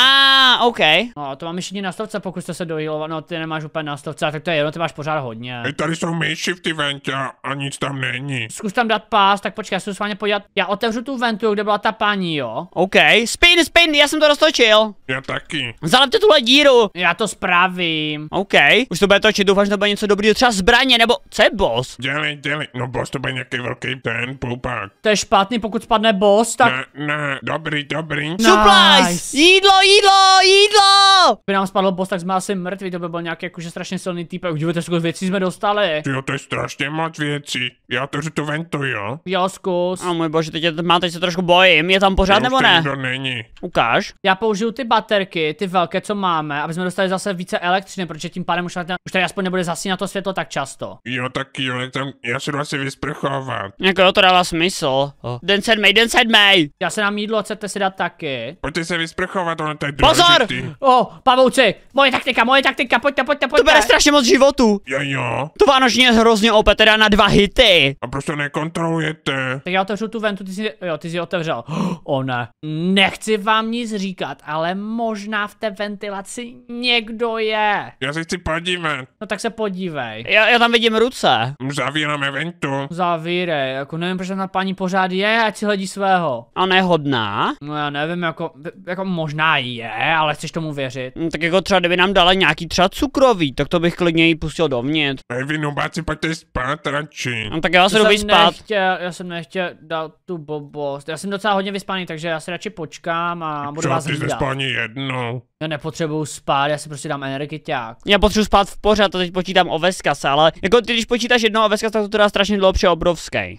OK. No, to mám ještě nástavce, pokud jste se dojílovat, no ty nemáš úplně nástavce, tak to je jedno, ty máš pořád hodně. Hej, tady jsou myši v ty ventě a nic tam není. Zkus tam dát pás, tak počkej, já se s vámi podívat. Já otevřu tu ventu, kde byla ta paní, jo. OK, spin, spin, já jsem to roztočil. Já taky. Zalepte tuhle díru. Já to spravím. OK. OK. Už to bude točit, doufám, že to bude něco dobrého, třeba zbraně, nebo co je boss? Dělej, dělej, no boss to bude nějaký velký ten poupák. To je špatný, pokud spadne boss, tak... Ne, ne, dobrý, dobrý. Nice. Supplies! Jídlo, jídlo, jídlo! spadl! Kdyby nám spadl boss, tak jsme asi mrtví, to by byl nějaký jakože strašně silný typ. A se, kolik věcí jsme dostali. Jo, to je strašně moc věcí. Já to to vento, jo? Já zkus. A můj bože, teď je, máte se trošku bojím, je tam pořád nebo ne? To není. Ukáž. Já použiju ty baterky, ty velké, co máme, aby jsme dostali zase více elektřiny, protože tím pádem už, na, už tady aspoň nebude zasínat to světlo tak často. Jo, tak jo, já, tam, já se vlastně vysprchovat. Jako jo, to dává smysl. Oh. Den sedmej, den sedmej! Já se nám jídlo, chcete si dát taky. Pojďte se vysprchovat, ono to je Pozor! oh, pavouci, moje taktika, moje taktika, pojďte, pojďte, pojďte. To bere strašně moc životu. Jo, jo. To vánoční je hrozně opět teda na dva hity. A proč prostě to nekontrolujete. Tak já otevřu tu ventu, ty jsi, jo, ty jsi otevřel. [GASPS] O ne. Nechci vám nic říkat, ale možná v té ventilaci někdo je. Já si chci podívat. No tak se podívej. Já, já tam vidím ruce. Zavíráme ventu. Zavírej, jako nevím, proč na paní pořád je, a si hledí svého. A nehodná? No já nevím, jako, jako možná je, ale chceš tomu věřit pustit. No, tak jako třeba kdyby nám dala nějaký třeba cukrový, tak to bych klidně jí pustil dovnitř. Evin, no, obáci, pojďte spát radši. No, tak já se jdu spát. Nechtěl, já jsem nechtěl dát tu bobost. Já jsem docela hodně vyspaný, takže já se radši počkám a budu Co, vás ty hlídat. spání jedno. Já nepotřebuju spát, já si prostě dám energiťák. Já potřebuji spát v pořád a teď počítám oveskasa, ale jako ty, když počítáš jedno oveskasa, tak to teda strašně dlouho pře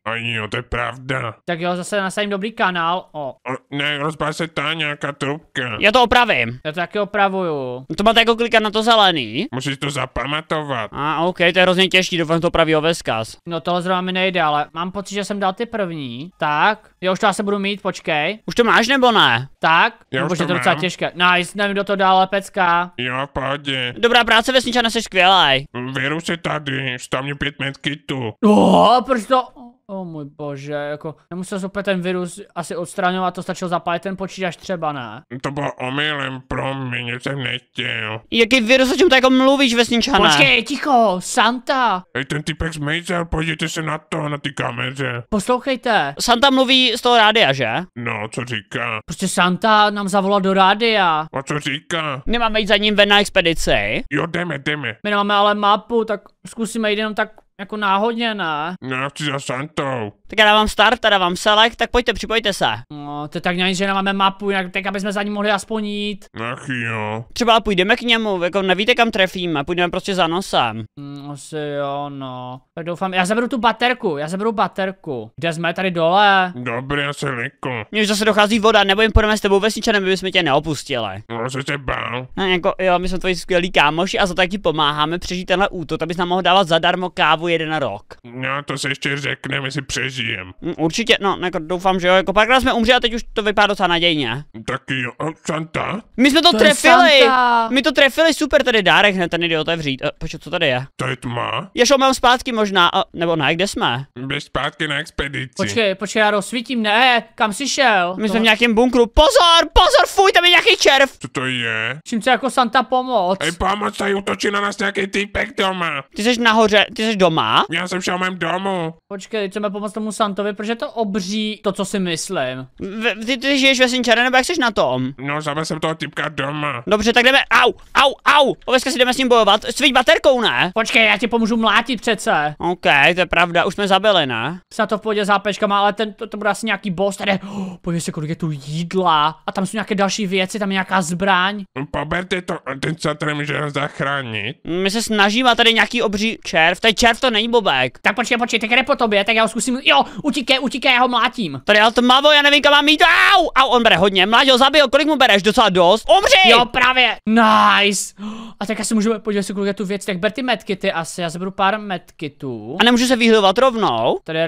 A jo, to je pravda. Tak jo, zase nasadím dobrý kanál. O. o ne, rozpál se ta nějaká trubka. Já to opravím. Já to taky opravu nepřipravuju. To máte jako klikat na to zelený? Musíš to zapamatovat. A ah, OK, to je hrozně těžký, doufám, to pravý oveskaz. No tohle zrovna mi nejde, ale mám pocit, že jsem dal ty první. Tak, jo, už to asi budu mít, počkej. Už to máš nebo ne? Tak, já nebo už to, to docela těžké. Nice, nevím, kdo to dal, pecka. Jo, pohodě. Dobrá práce, vesničana, jsi skvělá. Věru se tady, tam pět metky tu. Oh, proč to? O oh můj bože, jako nemusel jsem opět ten virus asi odstraňovat, to stačilo zapálit ten počítač třeba, ne? To bylo omylem, promiň, jsem nechtěl. Jaký virus, o čem tak jako mluvíš, vesničana? Počkej, ticho, Santa! Hej, ten typek zmejzel, podívejte se na to, na ty kameře. Poslouchejte. Santa mluví z toho rádia, že? No, co říká? Prostě Santa nám zavolal do rádia. A co říká? Nemáme jít za ním ven na expedici. Jo, jdeme, jdeme. My nemáme ale mapu, tak zkusíme jít jenom tak jako náhodně ne. No, já chci za Santou. Tak já dávám start, já dávám select, tak pojďte, připojte se. No, to je tak nějak, že nemáme mapu, jak tak aby jsme za ní mohli aspoň jít. Ach jo. No? Třeba půjdeme k němu, jako nevíte kam trefíme, půjdeme prostě za nosem. Mm, asi jo, no. Tak doufám, já zaberu tu baterku, já zaberu baterku. Kde jsme, tady dole? Dobrý, já se liko. Mně už zase dochází voda, nebo jim půjdeme s tebou vesničanem, aby jsme tě neopustili. No, se tě bál. No, jako, jo, my jsme tvoji skvělí kámoši a za to taky pomáháme přežít tenhle útok, aby nám mohl dávat zadarmo kávu dobu jeden na rok. No, to se ještě řekneme, si přežijem. Mm, Určitě, no, jako doufám, že jo, jako párkrát jsme umřeli a teď už to vypadá docela nadějně. Taky jo, A Santa? My jsme to, To trefili! Santa. My to trefili, super, tady dárek hned ten jde otevřít. E, eh, počkej, co tady je? To je tma? Já šel mám zpátky možná, a, nebo ne, kde jsme? Běž zpátky na expedici. Počkej, počkej, já rozsvítím, ne, kam jsi šel? My jsme no. v nějakém bunkru. Pozor, pozor, fuj, tam je nějaký červ! Co to je? Čím se jako Santa pomoct? Ej, pomoc, tady útočí na nás nějaký typek doma. Ty jsi nahoře, ty jsi doma doma? Já jsem šel mém domu. Počkej, chceme pomoct tomu Santovi, protože to obří to, co si myslím. V, ty, ty žiješ ve Sinčare, nebo jak jsi na tom? No, zavěl jsem toho typka doma. Dobře, tak jdeme. Au, au, au. Oveska si jdeme s ním bojovat. Svít baterkou, ne? Počkej, já ti pomůžu mlátit přece. OK, to je pravda, už jsme zabili, ne? Na to v podě zápečka má, ale ten, to, to bude asi nějaký boss. Tady, oh, [GASPS] Pojď se, kolik je tu jídla. A tam jsou nějaké další věci, tam je nějaká zbraň. Poberte to, ten se tady může zachránit. My se snažíme, a tady nějaký obří červ. Tady červ to není bobek. Tak počkej, počkej, tak jde po tobě, tak já ho zkusím. Jo, utíkej, utíkej, já ho mlátím. Tady ale to mavo, já nevím, kam mám jít. Au, a on bere hodně. ho zabil, kolik mu bereš? Docela dost. Umři! Jo, právě. Nice. A tak asi můžeme podívat si kolik tu věc. Tak ber ty medkity asi, já zaberu pár medkitů. A nemůžu se vyhlovat rovnou? Tady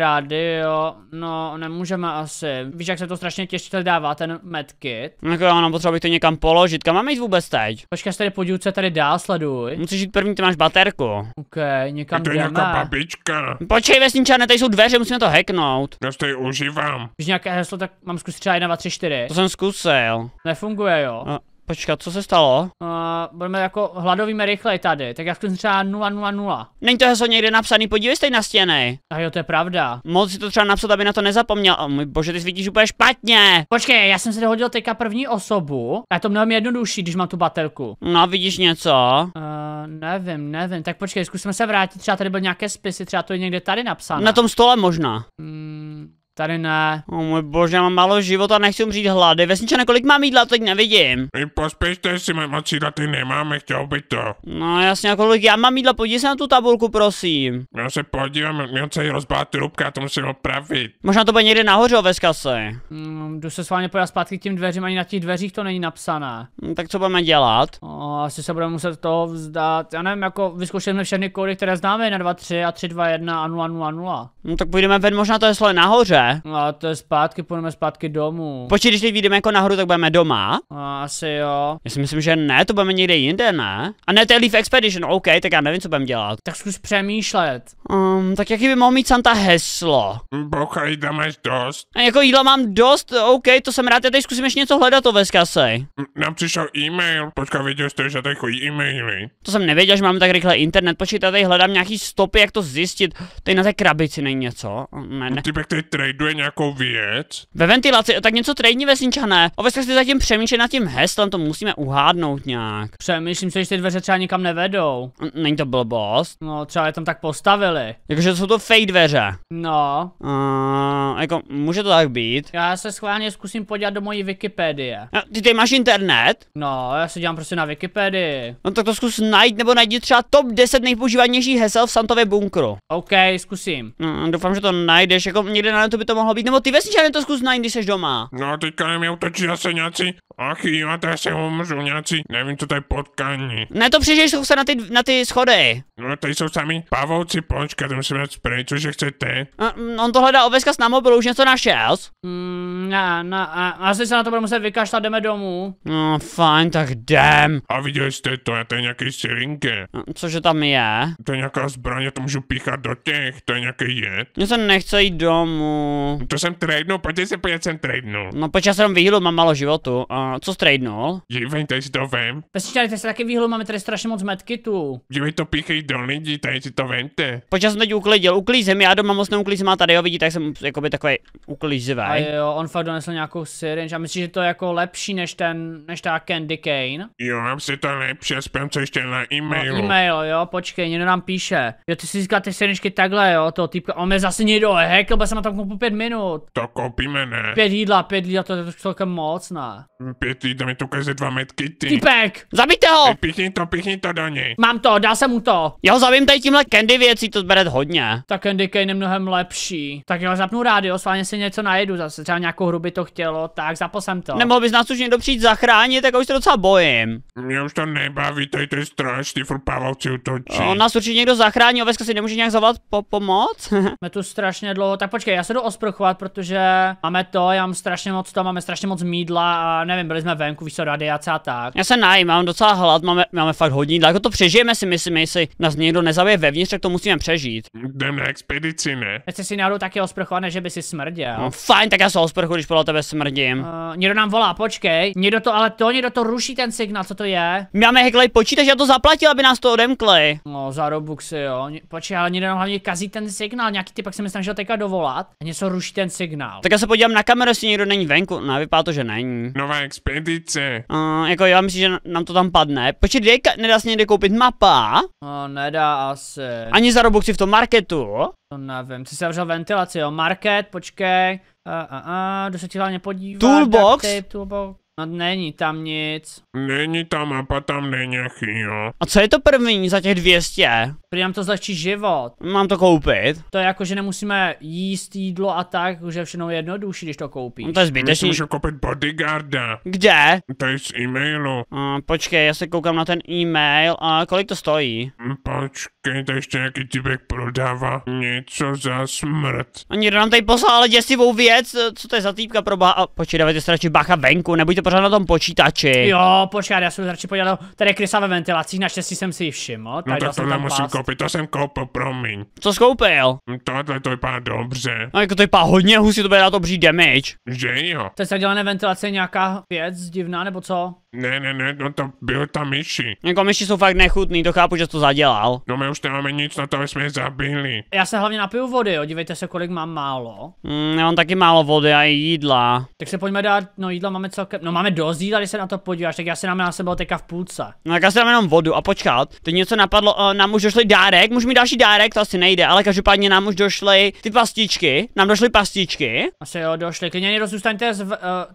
jo. no nemůžeme asi. Víš, jak se to strašně těžce dává, ten medkit. No, jo, jako ano, potřeba bych to někam položit. Kam mám jít vůbec teď? Počkej, tady podívej, co tady dál sleduj. Musíš jít první, ty máš baterku. OK, někam to jdeme babička. Počkej, vesničané, tady jsou dveře, musíme to hacknout. Já to užívám. Když nějaké heslo, tak mám zkusit třeba 1, 2, 3, 4. To jsem zkusil. Nefunguje, jo. A no. Počkat, co se stalo? Uh, budeme jako, hladovíme rychle tady, tak já jsem třeba 000. Není to heslo někde napsaný, podívej se na stěny. A jo, to je pravda. Moc si to třeba napsat, aby na to nezapomněl. Oh, můj bože, ty svítíš úplně špatně. Počkej, já jsem se dohodil teďka první osobu, a je to mnohem jednodušší, když mám tu batelku. No, vidíš něco? Uh, nevím, nevím, tak počkej, zkusme se vrátit, třeba tady byly nějaké spisy, třeba to je někde tady napsané. Na tom stole možná. Mm, Tady ne. O můj bože, já mám málo života, nechci umřít hlady. Vesničané, kolik mám jídla, teď nevidím. Vy pospěšte si, moc jídla ty nemáme, chtěl by to. No jasně, kolik já mám jídla, podívej se na tu tabulku, prosím. Já se podívám, měl se rozbát rubka, to musím opravit. Možná to bude někde nahoře ve skase. Mm, jdu se s vámi pojít zpátky k těm dveřím, ani na těch dveřích to není napsané. Mm, tak co budeme dělat? O, asi se budeme muset to vzdát. Já nevím, jako vyzkoušeli jsme všechny kódy, které známe, na 2, 3 a 3, 2, 1 a 0, 0, 0. No tak půjdeme ven, možná to je nahoře. No, to je zpátky, půjdeme zpátky domů. Počkej, když teď vyjdeme jako nahoru, tak budeme doma? A, no, asi jo. Já si myslím, že ne, to budeme někde jinde, ne? A ne, to je Leaf Expedition, OK, tak já nevím, co budeme dělat. Tak zkus přemýšlet. Um, tak jaký by mohl mít Santa heslo? Bocha, jídla máš dost. A jako jídla mám dost, OK, to jsem rád, já teď zkusím ještě něco hledat o Veskasej. Nám přišel e-mail, počkej, viděl jste, že tady chodí e-maily. To jsem nevěděl, že máme tak rychle internet, počkej, tady hledám nějaký stopy, jak to zjistit. Tady na té krabici není něco. Ne, ne. Typek tady trade traduje nějakou věc? Ve ventilaci, tak něco trejní vesničané. O si zatím přemýšlí nad tím heslem, to musíme uhádnout nějak. Přemýšlím se, že ty dveře třeba nikam nevedou. N není to blbost? No, třeba je tam tak postavili. Jakože jsou to fake dveře. No. Uh, jako, může to tak být? Já se schválně zkusím podívat do mojí Wikipedie. No, ty tady máš internet? No, já se dělám prostě na Wikipedii. No tak to zkus najít, nebo najdi třeba top 10 nejpoužívanějších hesel v Santově bunkru. OK, zkusím. Mm, doufám, že to najdeš, jako někde na to by to mohlo být? Nebo ty vesničane to zkus najít, když jsi doma. No, teďka na mě utočí zase nějací. Ach, jo, já se umřu nějací. Nevím, co to je potkání. Ne, to přežiješ se na ty, na ty schody. No, tady jsou sami pavouci, pončka, to musíme dát pryč, cože chcete? A, mm, on to hledá obezkaz s mobilu, už něco našel? Mm, ne, ne, a, asi se na to budeme muset vykašlat, jdeme domů. No, fajn, tak jdem. A viděli jste to, je to je nějaký sirinky? Cože tam je? To je nějaká zbraň, to můžu píchat do těch, to je nějaký jed. Mně se nechce jít domů. To jsem tradenul, pojďte no, se pojďte, jsem tradenul. No, počas jsem výhlu, mám málo životu. A co tradenul? Dívej, tady si to vem. Pesíčali, tady se taky výhlu, máme tady strašně moc metky tu. Dívej, to píchej do lidí, tady si to vente. Počas jsem teď uklidil, uklízím, já doma moc neuklízím a tady ho vidíte, tak jsem jakoby takový uklízivý. A jo, on fakt donesl nějakou syringe a myslíš, že to je jako lepší než ten, než ta Candy Cane? Jo, mám si to lepší, aspoň co ještě na no, e-mailu. No, e-mail, jo, počkej, někdo nám píše. Jo, ty si získá ty syringe takhle, jo, to typka, on mě zase někdo hackl, byl jsem na tom koupu pět minut. To koupíme, ne? Pět jídla, pět jídla, to je to celkem moc, ne? Hm, pět jídla mi to každé dva metky, ty. Typek, zabijte ho! Pichni to, pichni to do něj. Mám to, dal jsem mu to ho zavím tady tímhle candy věcí, to zbere hodně. Tak candy cane je mnohem lepší. Tak jo, zapnu rádio, sválně si něco najedu zase, třeba nějakou by to chtělo, tak jsem to. Nemohl bys nás už někdo přijít zachránit, tak už se docela bojím. Mě už to nebaví, tady to je strašný, furt si utočí. On nás určitě někdo zachrání, Oveska si nemůže nějak zavolat po pomoc? [LAUGHS] Jsme tu strašně dlouho, tak počkej, já se jdu osprchovat, protože máme to, já mám strašně moc to, máme strašně moc mídla a nevím, byli jsme venku, víš co, radiace a tak. Já se najím, mám docela hlad, máme, máme fakt hodně jako to přežijeme si myslím, jestli na nás někdo nezavije vevnitř, tak to musíme přežít. Jdem na expedici, ne? Přece si náhodou taky osprchované, že by si smrděl. No fajn, tak já se osprchu, když podle tebe smrdím. Uh, někdo nám volá, počkej. Někdo to, ale to, někdo to ruší ten signál, co to je? My máme heklej počítač, já to zaplatil, aby nás to odemkli. No, za robuxy, jo. Počkej, ale někdo nám hlavně kazí ten signál, nějaký ty pak se mi snažil teďka dovolat a něco ruší ten signál. Tak já se podívám na kameru, jestli někdo není venku. No, vypadá to, že není. Nová expedice. Uh, jako já myslím, že nám to tam padne. Počkej, nedá se někde koupit mapa? Uh, nedá asi. Ani za Robuxy v tom marketu, jo? To nevím, ty jsi zavřel ventilaci, jo? Market, počkej. A, a, a, kdo se ti hlavně podívá? Toolbox? Tape, toolbox. No není tam nic. Není tam mapa, tam není nějaký, jo. A co je to první za těch 200? Prý nám to zlehčí život. Mám to koupit? To je jako, že nemusíme jíst jídlo a tak, že všechno je jednodušší, když to koupíš. No to je zbytečný. Musím koupit bodyguarda. Kde? je z e-mailu. A, počkej, já se koukám na ten e-mail a kolik to stojí? Hm, počkej, to ještě nějaký typek prodává něco za smrt. Ani nám tady poslal ale děsivou věc, co to je za týpka pro ba... Počkej, dávajte strašně bacha venku, nebuďte pořád na tom počítači. Jo, počkej, já jsem radši podělal, tady je krysa ve ventilacích, naštěstí jsem si ji všiml. No tak vlastně tohle musím pás. koupit, to jsem koupil, promiň. Co skoupil? No tohle to vypadá dobře. No jako to vypadá hodně husí, to bude dát dobrý damage. Že jo. To je zadělané ventilace nějaká věc divná, nebo co? Ne, ne, ne, no to byl tam myši. Jako myši jsou fakt nechutný, to chápu, že jsi to zadělal. No my už nemáme nic na to, jsme je zabili. Já se hlavně napiju vody, jo, dívejte se, kolik mám málo. Mm, já mám taky málo vody a i jídla. Tak se pojďme dát, no jídla máme celkem, no máme dost jídla, když se na to podíváš, tak já se nám na sebe teďka v půlce. No tak já si dám jenom vodu a počkat, teď něco napadlo, uh, nám už došli dárek, můžu mi další dárek, to asi nejde, ale každopádně nám už došly ty pastičky, nám došly pastičky. Asi jo, došly, klidně někdo zůstaňte uh,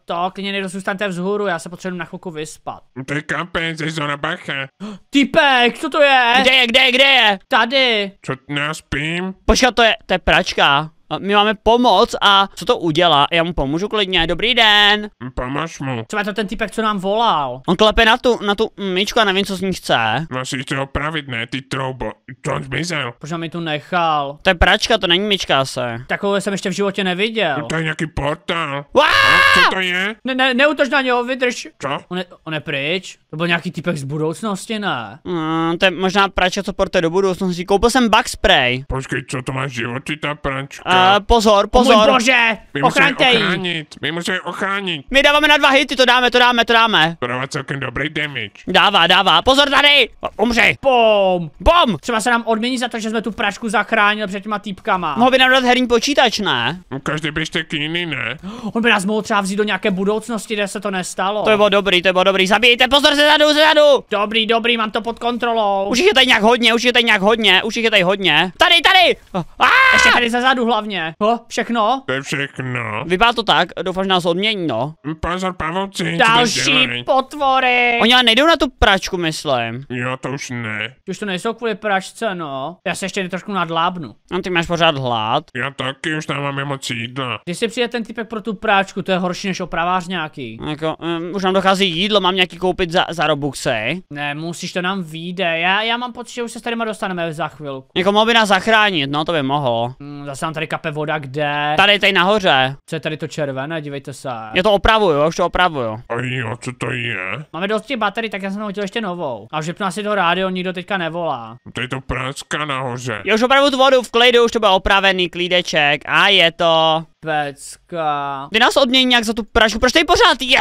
to, klidně někdo vzhůru, já se potřebuji na chvilku vyspat. Teďka jsi zóna bacha. Týpek, co to je? Kde je, kde je, kde je? Tady. Co, já spím? Počkat, to je, to je pračka my máme pomoc a co to udělá? Já mu pomůžu klidně, dobrý den. Hm, pomáš mu. Třeba to ten typek, co nám volal. On klepe na tu, na tu myčku a nevím, co s ní chce. Musíš to opravit, ne, ty troubo, to zmizel. Proč mi tu nechal? To je pračka, to není myčka se. Takovou jsem ještě v životě neviděl. To je nějaký portál. Hm, co to je? Ne, ne, neutoč na něho, vydrž. Co? On je, on je pryč. To byl nějaký typek z budoucnosti, ne? Mm, to je možná pračka, co porte do budoucnosti. Koupil jsem bug spray. Počkej, co to má v životě ta pračka? A pozor, eh, pozor. O můj bože, my ochraňte jí. Ochránit, my musíme ochránit. My dáváme na dva hity, to dáme, to dáme, to dáme. To dává celkem dobrý damage. Dává, dává. Pozor tady. Umři. Bom. Bom. Třeba se nám odmění za to, že jsme tu prašku zachránili před těma týpkama. Mohl by nám dát herní počítač, ne? No, každý by ještě jiný, ne? On by nás mohl třeba vzít do nějaké budoucnosti, kde se to nestalo. To je bylo dobrý, to je bylo dobrý. Zabijte, pozor, se zadu, zadu. Dobrý, dobrý, mám to pod kontrolou. Už je tady nějak hodně, už je tady nějak hodně, už je tady hodně. Tady, tady. Ah! Tady ze zadu hlavně. Ho, všechno? To je všechno. Vypadá to tak, doufám, že nás odmění, no. Pozor, pavouci. Další potvory. Oni ale nejdou na tu pračku, myslím. Jo, to už ne. Už to nejsou kvůli pračce, no. Já se ještě trošku nadlábnu. No, ty máš pořád hlad. Já taky, už tam mám moc jídla. Když si přijde ten typek pro tu pračku, to je horší než opravář nějaký. Jako, um, už nám dochází jídlo, mám nějaký koupit za, za Robuxe. Ne, musíš, to nám vyjde. Já, já mám pocit, že už se s tady dostaneme za chvilku. Jako mohl by nás zachránit, no to by mohlo. Hmm, zase nám tady kape voda, kde? Tady, tady nahoře. Co je tady to červené, dívejte se. Já to opravuju, už to opravuju. A jo, co to je? Máme dost těch baterií, tak já jsem hodil ještě novou. A že nás si to rádio, nikdo teďka nevolá. To je to prácka nahoře. Jo, už opravu tu vodu v klidu, už to byl opravený klídeček. A je to. Pecka. Ty nás odmění nějak za tu prašku, proč tady pořád je?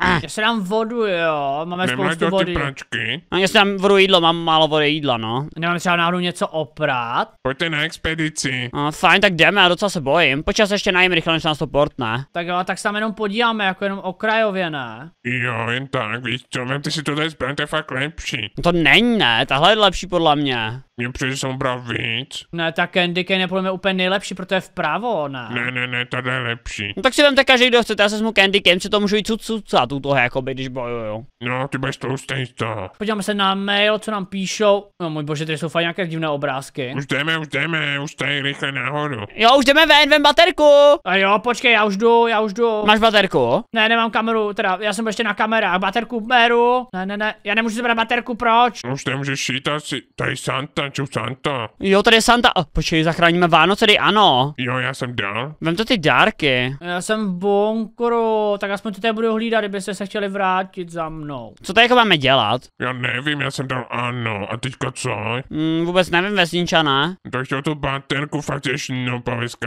Ah. Já se dám vodu, jo, máme Nemáš spoustu vody. Ty pračky? A no, já se dám vodu jídlo, mám málo vody jídla, no. Nemám třeba náhodou něco oprát? Pojďte na expedici. No, fajn, tak jdeme, já docela se bojím. Počas ještě najím rychle, než nás to portne. Tak jo, tak se tam jenom podíváme, jako jenom okrajově, ne? Jo, jen tak, víš co, vemte si tady zbraň, to je fakt lepší. No to není, ne, tahle je lepší podle mě. Mně přijde bral víc. Ne, no, ta Candy Cane je podle mě úplně nejlepší, protože je vpravo, ne? Ne, ne, ne, to je lepší. No tak si tak že kdo chcete, já se mu Candy Cane, si to můžu jít cucucat tu toho, jakoby, když bojuju. No, ty budeš to to. Podíváme se na mail, co nám píšou. No můj bože, tady jsou fajn nějaké divné obrázky. Už jdeme, už jdeme, už tady rychle nahoru. Jo, už jdeme ven, ven baterku. A jo, počkej, já už jdu, já už jdu. Máš baterku? Ne, nemám kameru, teda, já jsem ještě na kamera, baterku beru. Ne, ne, ne, já nemůžu sebrat baterku, proč? Už nemůžeš šít asi, tady Santa Santa, čau Santa. Jo, tady je Santa. Oh, počkej, zachráníme Vánoce, tady ano. Jo, já jsem dál. Vem to ty dárky. Já jsem bonkro, tak aspoň ty tady budou hlídat, kdybyste se chtěli vrátit za mnou. Co tady jako máme dělat? Já nevím, já jsem dal ano. A teďka co? Mm, vůbec nevím, vesničana. Tak chtěl tu baterku fakt ještě no,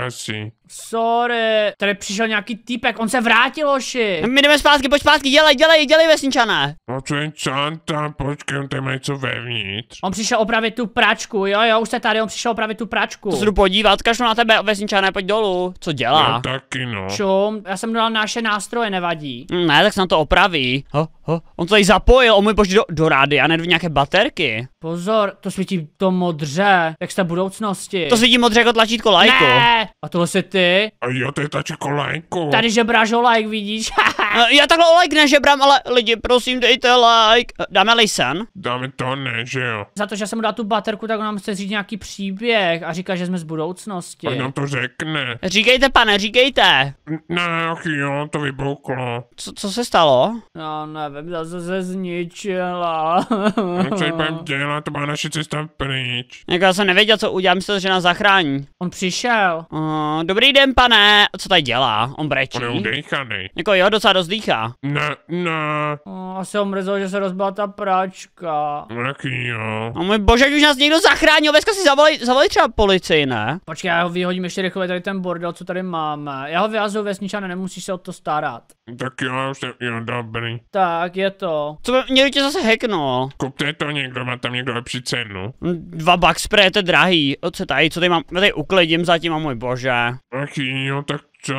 si. Sorry, tady přišel nějaký týpek, on se vrátil, oši. My jdeme zpátky, pojď zpátky, dělej, dělej, dělej vesničana. No co je Santa, počkej, on má něco vevnitř. On přišel opravit tu pra pračku, jo, jo, už se tady, on přišel opravit tu pračku. To se jdu podívat, kašlu na tebe, vesničané, pojď dolů. Co dělá? Já taky no. Čum, já jsem dal naše nástroje, nevadí. Mm, ne, tak se na to opraví. Ho, ho, on to tady zapojil, on mi pošli do, do rády, já nedvím nějaké baterky. Pozor, to svítí to modře, jak jste budoucnosti. To svítí modře jako tlačítko lajku. Ne! A tohle si ty? A jo, to je tlačítko lajku. Tady žebráš o like, vidíš? [LAUGHS] Eh, já takhle o like nežebrám, ale lidi, prosím, dejte like. Eh, dáme lisen. Dáme to ne, že jo. Za to, že jsem mu dal tu baterku, tak on nám chce říct nějaký příběh a říká, že jsme z budoucnosti. On nám to řekne. Říkejte, pane, říkejte. Ne, jaký jo, to vybuchlo. Co, co se stalo? No, nevím, zase se zničila. no, co jí dělá? dělat, to má naše cesta pryč. Jako já jsem nevěděl, co udělám, myslel, že nás zachrání. On přišel. Uh, dobrý den, pane. Co tady dělá? On brečí. On je udejchaný. Jako jo, docela rozdýchá. Ne, ne. Já jsem mrzl, že se rozbila ta pračka. Tak no, jo. No můj bože, už nás někdo zachránil, dneska si zavolej, zavolej třeba policii, ne? Počkej, já ho vyhodím ještě rychle tady ten bordel, co tady máme. Já ho vyhazuju vesničane, nemusíš se o to starat. Tak jo, už jsem, jo, dobrý. Tak, je to. Co by, někdo tě zase hacknul. Kupte to někdo, má tam někdo lepší cenu. Dva bucks, to je drahý. co tady, co tady mám, tady uklidím zatím a můj bože. Tak jo, tak co?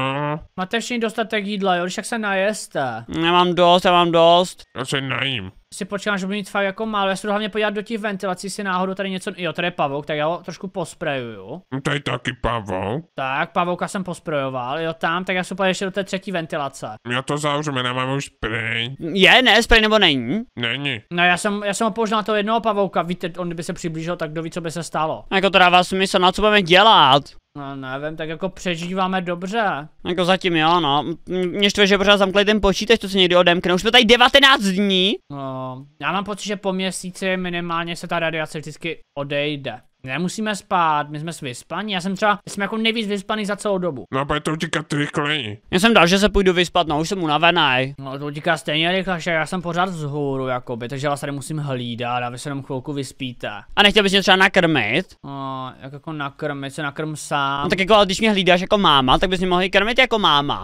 Máte všichni dostatek jídla, jo? Když se najeste. Nemám dost, já mám dost. Já se najím. Si počkám, že budu mít fakt jako málo. Já se hlavně podívat do těch ventilací, si náhodou tady něco... Jo, tady je pavouk, tak já ho trošku posprejuju. No, tady taky pavouk. Tak, pavouka jsem posprejoval, jo, tam, tak já se ještě do té třetí ventilace. Já to zavřu, já nemám už spray. Je, ne, spray nebo není? Není. No, já jsem, já jsem ho použil na toho jednoho pavouka, víte, on kdyby se přiblížil, tak kdo ví, co by se stalo. Jako to dává smysl, na no co budeme dělat? No nevím, no, tak jako přežíváme dobře. No, jako zatím jo, no. Mě štve, že pořád zamkli ten počítač, to se někdy odemkne. Už jsme tady 19 dní. No, já mám pocit, že po měsíci minimálně se ta radiace vždycky odejde. Nemusíme spát, my jsme vyspaní. Já jsem třeba, jsme jako nejvíc vyspaný za celou dobu. No, pojď to utíkat rychleji. Já jsem dal, že se půjdu vyspat, no už jsem unavený. No, to utíká stejně rychle, že já jsem pořád vzhůru, jakoby, takže vás tady musím hlídat a vy se jenom chvilku vyspíte. A nechtěl bys mě třeba nakrmit? No, jak jako nakrmit, se nakrm sám. No, tak jako, ale když mě hlídáš jako máma, tak bys mě mohl krmit jako máma.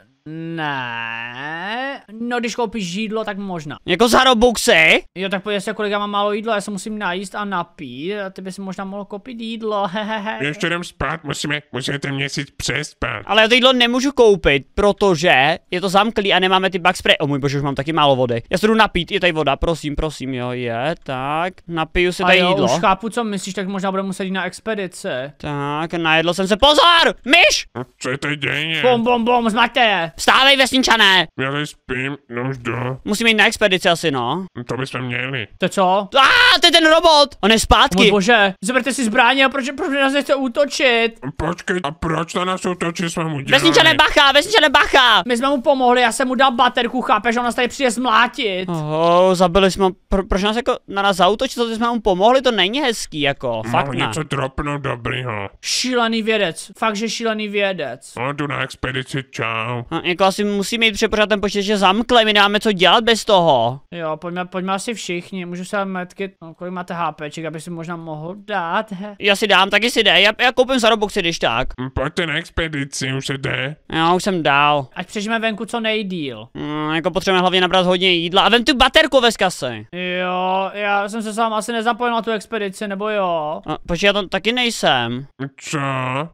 Uh... Ne. No, když koupíš jídlo, tak možná. Jako za robuxy? Jo, tak pojď se, kolega má málo jídlo, já se musím najíst a napít a ty bys možná mohl koupit jídlo, [LAUGHS] hehehe. Ještě jdem spát, musíme, musíme ten měsíc přespat. Ale já to jídlo nemůžu koupit, protože je to zamklý a nemáme ty bug spray. O můj bože, už mám taky málo vody. Já se jdu napít, je tady voda, prosím, prosím, jo, je, tak. Napiju se tady a jo, jídlo. už chápu, co myslíš, tak možná budeme muset jít na expedice. Tak, najedl jsem se, pozor! Myš! Co je to děje? Bom, bom, bom, zmaťte je! Vstávej, vesničané! Já tady spím, no už do. Musíme jít na expedici asi, no. no. To bychom měli. To co? A ah, to je ten robot! On je zpátky! Můj bože, zeberte si zbraně a proč, proč nás nechce útočit? Počkej, a proč na nás útočí jsme mu dělali? Vesničané bacha, vesničané bacha! My jsme mu pomohli, já jsem mu dal baterku, chápeš, on nás tady přijde zmlátit. Oh, zabili jsme, pro, proč nás jako na nás zautočit, to jsme mu pomohli, to není hezký, jako, Mám fakt něco dropnout dobrýho. Šílený vědec, fakt, že šílený vědec. On no, Jdu na expedici, čau. A jako asi musíme jít přepořádat ten počítač že zamkle, my nemáme co dělat bez toho. Jo, pojďme, pojďme asi všichni, můžu se vám metky, no, kolik máte HPček, aby si možná mohl dát. [LAUGHS] Já si dám, taky si jde, já, já koupím za roboxy, když tak. Hm, Pojďte na expedici, už se jde. Jo, už jsem dál. Ať přežijeme venku co nejdíl. Mm, hm, jako potřebujeme hlavně nabrat hodně jídla a vem tu baterku ve skase. Jo, já jsem se sám asi nezapojil na tu expedici, nebo jo. A, počkej, já tam taky nejsem. Co?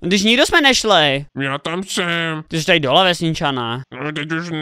Když nikdo jsme nešli. Já tam jsem. Ty jsi tady dole vesničana. lá.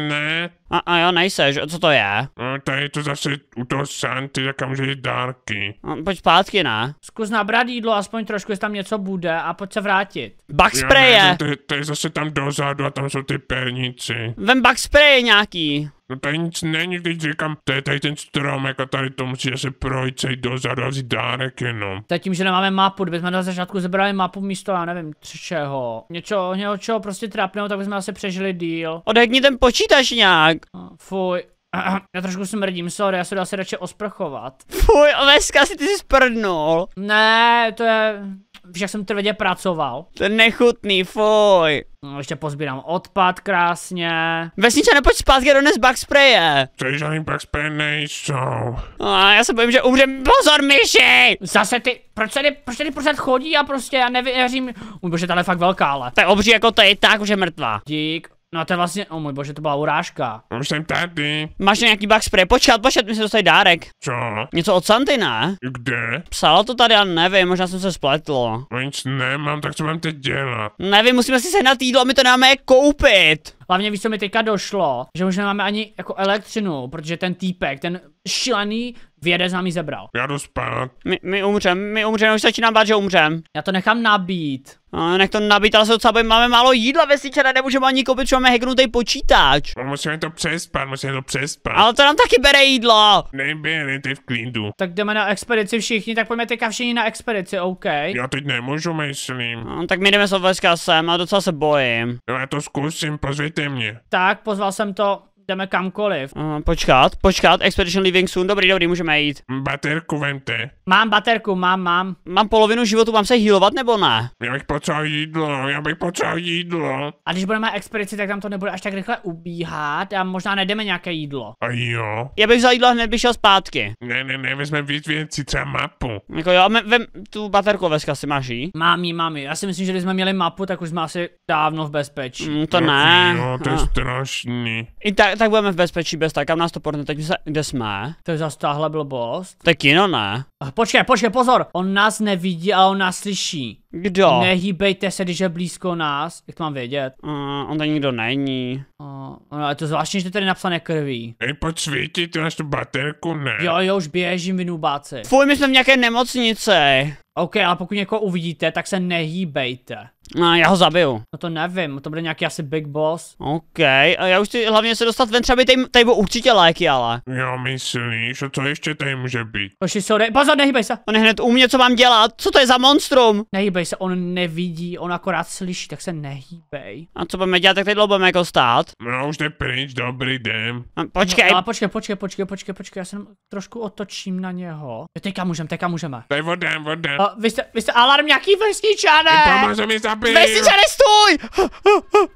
Né? A, a jo, nejseš, co to je? A tady to zase u toho Santy, jaká může jít dárky. A, no, pojď zpátky, ne? Zkus nabrat jídlo, aspoň trošku, jestli tam něco bude a pojď se vrátit. Bug spraye! To, to je zase tam dozadu a tam jsou ty pernici. Vem bug spray nějaký. No tady nic není, když říkám, to je tady ten strom, jako tady to musí se projít celý dozadu a vzít dárek jenom. To tím, že nemáme mapu, kdybychom na začátku zebrali mapu místo, já nevím, čeho. Něco, čeho prostě trapného, tak bychom asi přežili díl. Odehni ten počítač nějak tak. Fuj. [CLEARS THROAT] Já trošku smrdím, sorry, já se dal asi radši osprchovat. Fuj, Veska, si ty jsi sprdnul. Ne, to je... Víš, jak jsem tvrdě pracoval. To je nechutný, fuj. No, ještě pozbírám odpad krásně. Vesniče, nepojď zpátky, do dnes backspraye. je žádný backspray nejsou. No, a já se bojím, že umřem. Pozor, myši! Zase ty, proč tady, proč tady pořád chodí? a prostě, já nevěřím. Bože, tahle je fakt velká, ale. To je obří, jako to je tak už je mrtvá. Dík. No a to je vlastně, o oh můj bože, to byla urážka. No, už jsem tady. Máš nějaký bug spray? Počkat, počkat, mi se dostali dárek. Co? Něco od Santy, ne? Kde? Psalo to tady, já nevím, možná jsem se spletlo. No nic nemám, tak co mám teď dělat? Nevím, musíme si sehnat jídlo, my to nemáme koupit. Hlavně víš, co mi teďka došlo, že už nemáme ani jako elektřinu, protože ten týpek, ten šilený Věde z námi zebral. Já jdu spát. My, my umřem, my umřem, už začínám bát, že umřem. Já to nechám nabít. A nech to nabít, ale se docela máme málo jídla ve večera, nemůžeme ani koupit, že máme hacknutý počítač. No, musíme to přespat, musíme to přespat. Ale to nám taky bere jídlo. Nebere, ty v klídu. Tak jdeme na expedici všichni, tak pojďme teďka všichni na expedici, OK. Já teď nemůžu, myslím. No, tak my jdeme s sem a docela se bojím. Jo, já to zkusím, pozvěte mě. Tak, pozval jsem to jdeme kamkoliv. Uh, počkat, počkat, Expedition Leaving Soon, dobrý, dobrý, můžeme jít. Baterku vemte. Mám baterku, mám, mám. Mám polovinu životu, mám se healovat nebo ne? Já bych potřeboval jídlo, no, já bych potřeboval jídlo. A když budeme expedici, tak tam to nebude až tak rychle ubíhat a možná nejdeme nějaké jídlo. A jo. Já bych za jídlo hned bych šel zpátky. Ne, ne, ne, vezmeme víc věcí, třeba mapu. Jako jo, vem, vem tu baterku veska si máš jí? Mám jí, mám jí. Já si myslím, že když jsme měli mapu, tak už jsme asi dávno v bezpečí. Mm, to ne. Jo, to je strašný. I tak, tak budeme v bezpečí bez tak, kam nás to porne, teď se, kde jsme? To je zase tahle blbost. Tak jino ne. Ach, počkej, počkej, pozor, on nás nevidí a on nás slyší. Kdo? Nehýbejte se, když je blízko nás. Jak to mám vědět? Uh, on tady nikdo není. Uh, no, je to zvláštní, že to tady napsané krví. Ej, pojď svítit, máš tu baterku, ne? Jo, jo, už běžím, vinubáci. Fuj, my jsme v nějaké nemocnici. OK, ale pokud někoho uvidíte, tak se nehýbejte. No, já ho zabiju. No to nevím, to bude nějaký asi Big Boss. OK, a já už chci hlavně se dostat ven, třeba by tady, tady byl určitě léky, ale. Já myslím, že co ještě tady může být. si sorry, pozor, nehýbej se. On je hned u mě, co mám dělat, co to je za monstrum? Nehýbej se, on nevidí, on akorát slyší, tak se nehýbej. A co budeme dělat, tak teď budeme jako stát? No už jde pryč, dobrý den. A, počkej. No, počkej, počkej, počkej, počkej, počkej, já se trošku otočím na něho. teďka můžeme, teďka můžeme. Tady vodem, vodem. A, no, vy jste, vy jste alarm nějaký vesničané bím. Vesniča, stůj!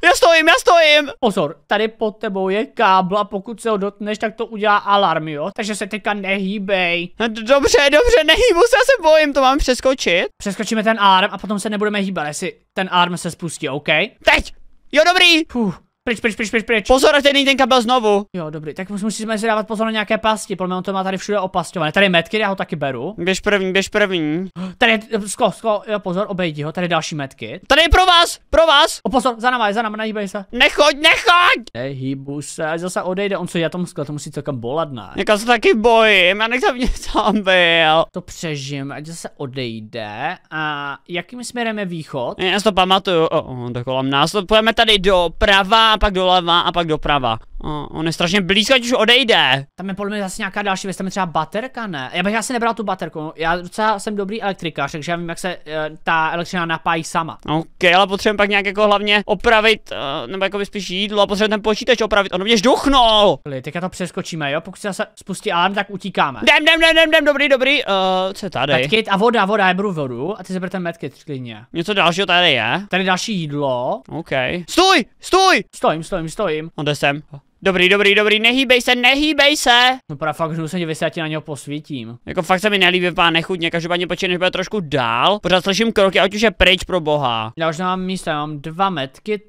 Já stojím, já stojím! Pozor, tady pod tebou je kábl a pokud se ho dotneš, tak to udělá alarm, jo? Takže se teďka nehýbej. No dobře, dobře, nehýbu se, já se bojím, to mám přeskočit. Přeskočíme ten arm a potom se nebudeme hýbat, jestli ten arm se spustí, OK? Teď! Jo, dobrý! Puh, Pryč, pryč, pryč, pryč, pryč. Pozor, ten ten ten kabel znovu. Jo, dobrý, tak musíme si dávat pozor na nějaké pasti, podle mě on to má tady všude opasťované. Tady je já ho taky beru. Běž první, běž první. [GASPS] Tady je, sko. sko, jo, pozor, obejdi ho, tady je další metky. Tady je pro vás, pro vás. O pozor, za náma, za náma, nehýbej se. Nechoď, nechoď. Nehýbu se, zase odejde, on co já tam sklo, to musí celkem bolat, ne? Jako se taky bojím, já nechci mě tam byl. To přežijeme, ať zase odejde. A jakým směrem je východ? Já si to pamatuju, o, o, tak kolem nás, to tady doprava a pak doleva a pak doprava. O, on je strašně blízko, ať už odejde. Tam je podle mě zase nějaká další věc, tam je třeba baterka, ne? Já bych asi nebral tu baterku, já docela jsem dobrý elektrikář, takže já vím, jak se uh, ta elektřina napájí sama. Ok, ale potřebujeme pak nějak jako hlavně opravit, uh, nebo jako spíš jídlo a potřebujeme ten počítač opravit, ono mě žduchnul. Teďka to přeskočíme, jo, pokud se zase spustí alarm, tak utíkáme. Dem, dem, dem, dem, dem, dobrý, dobrý, uh, co je tady? Medkit a voda, voda, já beru vodu a ty zaberte medkit klidně. Něco dalšího tady je? Tady další jídlo. Ok. Stůj, stůj, stůj, stojím, stojím, stojím. On no, jde sem. Dobrý, dobrý, dobrý, nehýbej se, nehýbej se! No právě fakt, že se divy, já ti na něho posvítím. Jako fakt se mi nelíbí, pán nechutně, každopádně počkej, než bude trošku dál. Pořád slyším kroky, ať už je pryč pro boha. Já už nemám místa, já mám dva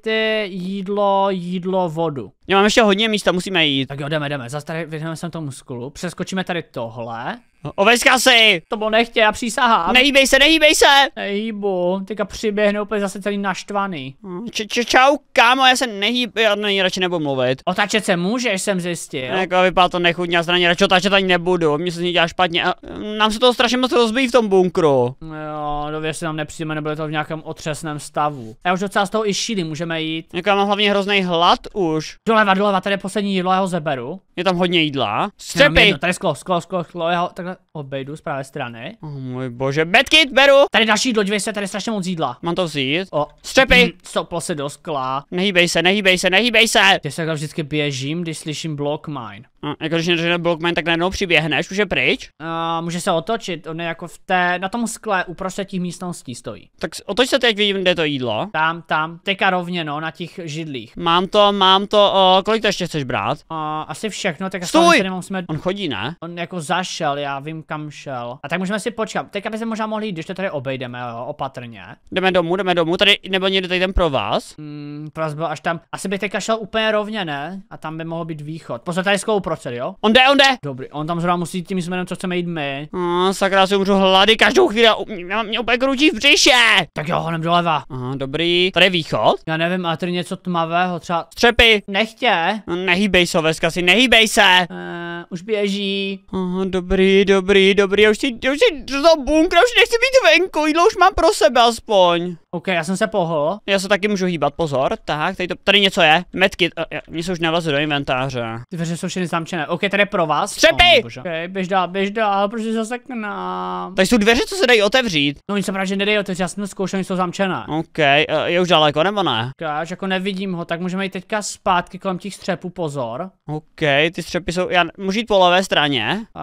ty jídlo, jídlo, vodu. Já mám ještě hodně místa, musíme jít. Tak jo, jdeme, jdeme, zase tady vyhneme sem tomu skulu, přeskočíme tady tohle. Ovečka si! To bylo nechtě, já přísahám. Nehýbej se, nehýbej se! Nehýbu, teďka přiběhne úplně zase celý naštvaný. Hmm, č -č Čau, kámo, já se nehýb, já na ní radši nebudu mluvit. Otačet se můžeš, jsem zjistil. Jako vypadá to nechutně, já se na radši otačet ani nebudu, mě se z ní dělá špatně. A, mm, nám se to strašně moc rozbíjí v tom bunkru. Jo, dově no se nám nepřijme, nebude to v nějakém otřesném stavu. Já už docela z toho i šíli, můžeme jít. Jako mám hlavně hrozný hlad už. Doleva, doleva, tady je poslední jídlo, já ho zeberu. Je tam hodně jídla. Střepy! Tady sklo, sklo, sklo, sklo, jeho, takhle obejdu z pravé strany. Oh můj bože, betkit beru! Tady další jídlo, se, tady strašně moc jídla. Mám to vzít? O. Střepy! Stoplo mm, se do skla. Nehýbej se, nehýbej se, nehýbej se! Já se takhle vždycky běžím, když slyším block mine. A, no, jako když neřekne block mine, tak najednou přiběhneš, už je pryč? A, může se otočit, on je jako v té, na tom skle uprostřed těch místností stojí. Tak otoč se teď, vidím, kde je to jídlo. Tam, tam, teďka rovně, no, na těch židlích. Mám to, mám to, o, kolik to ještě chceš brát? A, asi všechno, tak Stůj! nemám smet. On chodí, ne? On jako zašel, já vím, kam šel. A tak můžeme si počkat. Teďka by se možná mohli jít, když to tady obejdeme, jo, opatrně. Jdeme domů, jdeme domů, tady nebo někde tady ten pro vás? Hmm, pro vás byl až tam. Asi by teďka šel úplně rovně, ne? A tam by mohl být východ. Pozor, tady zkou proced, jo? On jde, on jde! Dobrý, on tam zrovna musí tím směrem, co chceme jít my. Hmm, sakra, si umřu hlady každou chvíli, mě, mě úplně kručí v břiše! Tak jo, honem doleva. Aha, dobrý. Tady je východ? Já nevím, ale tady něco tmavého, třeba. Střepy! Nechtě! No, nehýbej se, Veska, si nehýbej se! Uh, už běží. Aha, dobrý, dobrý, dobrý, já už si, já už si za bunkra, už nechci být venku, jídlo už mám pro sebe aspoň. OK, já jsem se pohl. Já se taky můžu hýbat, pozor. Tak, tady, to, tady něco je. Metky, eh, eh, mně se už nalezly do inventáře. Ty dveře jsou všechny zamčené. OK, tady je pro vás. Třepy! Oh, OK, běž dál, běž dál, protože zase k nám. Tady jsou dveře, co se dají otevřít. No, oni se právě nedají otevřít, já jsem to zkoušel, jsou zamčené. OK, eh, je už daleko nebo ne? Káž, jako nevidím ho, tak můžeme jít teďka zpátky kolem těch střepů, pozor. OK, ty střepy jsou, já můžu jít po levé straně? Uh,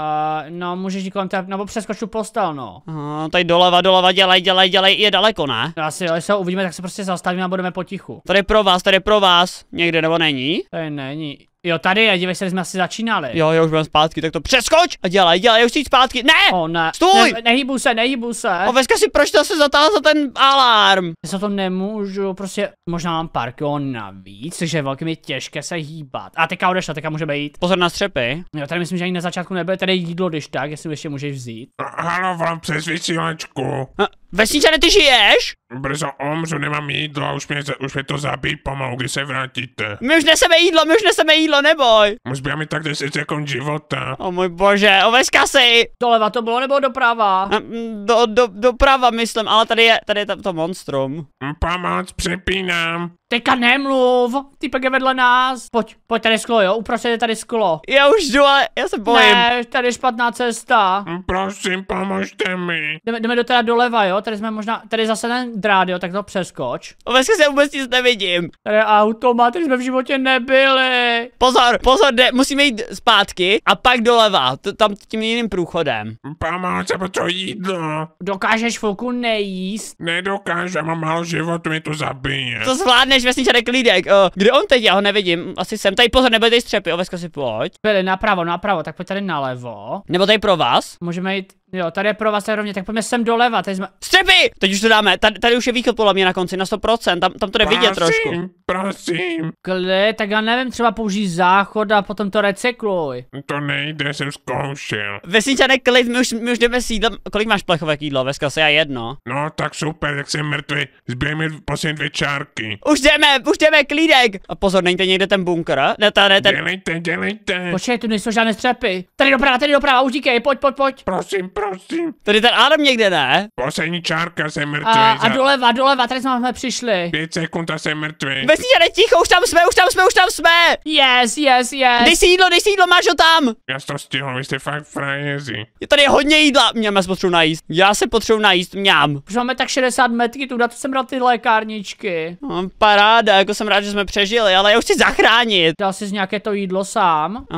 no, můžeš jít kolem té, nebo přeskoču postel, no. Uh, tady doleva, doleva, dělej, dělej, dělej, je daleko, ne? asi, ale se ho uvidíme, tak se prostě zastavíme a budeme potichu. Tady pro vás, tady pro vás. Někde nebo není? Tady není. Jo, tady je, dívej se, jsme asi začínali. Jo, jo, už budeme zpátky, tak to přeskoč a dělej, dělej, už jít zpátky. Ne! O, ne. Stůj! Ne, nehýbu se, nehýbu se. O, veska si, proč to se zatáhl za ten alarm? Já se to nemůžu, prostě možná mám parkour navíc, takže je velmi těžké se hýbat. A teďka odešla, teďka můžeme jít. Pozor na střepy. Jo, tady myslím, že ani na začátku nebude tady jídlo, když tak, jestli ještě můžeš vzít. Halo, vám přes vysílačku. Vesničane, ty žiješ? Brzo omřu, nemám jídlo, už mě, už mě to zabít pomalu, když se vrátíte. My už neseme jídlo, my už neseme jídlo, neboj. Už by mi tak 10 sekund jako života. O můj bože, oveska si. Doleva to bylo nebo doprava? Do, do, doprava myslím, ale tady je, tady je to, to monstrum. Hm, pomoc, přepínám. Teďka nemluv, typek je vedle nás. Pojď, pojď tady sklo, jo, uprostřed je tady sklo. Já už jdu, ale já se bojím. Ne, tady je špatná cesta. Prosím, pomožte mi. Jdeme, jdeme do teda doleva, jo, tady jsme možná, tady zase ten drát, jo, tak to přeskoč. Vesky se vůbec nic nevidím. Tady je automat, tady jsme v životě nebyli. Pozor, pozor, jde, musíme jít zpátky a pak doleva, to, tam tím jiným průchodem. Pamáce, to jídlo. Dokážeš chvilku nejíst? Nedokážu, mám málo životu, mi to zabije. To zvládneš náš vesničarek vlastně Lídek, uh, eh, kde on teď, já ho nevidím, asi jsem, tady pozor, nebo tady střepy, oveska si pojď. Byli napravo, napravo, tak pojď tady nalevo. Nebo tady pro vás. Můžeme jít Jo, tady je pro vás rovně, tak pojďme sem doleva, tady jsme... Střepy! Teď už to dáme, tady, tady už je východ podle mě na konci, na 100%, tam, tam to jde vidět trošku. prosím. Kli, tak já nevím, třeba použij záchod a potom to recykluj. To nejde, jsem zkoušel. Vesničane, klid, my už, my už jdeme s jídlem, kolik máš plechovek jídlo, veska se já jedno. No, tak super, tak jsem mrtvý, zběj mi poslední dvě čárky. Už jdeme, už jdeme, klídek! A pozor, nejde někde ten bunkr, ne, ta, ne, ten... Dělejte, dělejte. Počkej, tu nejsou žádné střepy. Tady doprava, tady doprava, už díkej, pojď, pojď, pojď. Prosím, prosím prosím. Tady ten Adam někde, ne? Poslední čárka, jsem mrtvý. A, a doleva, doleva, tady jsme přišli. Pět sekund a jsem mrtvý. Vesničane, ticho, už tam jsme, už tam jsme, už tam jsme. Yes, yes, yes. Dej si jídlo, dej si jídlo, máš ho tam. Já to stihl, vy jste fakt frajezi. Je tady hodně jídla, mňam, já se najíst. Já se potřebuji najíst, mňám. Už máme tak 60 metrů tu to jsem dal ty lékárničky. No, paráda, jako jsem rád, že jsme přežili, ale já už chci zachránit. Dal jsi nějaké to jídlo sám? Uh,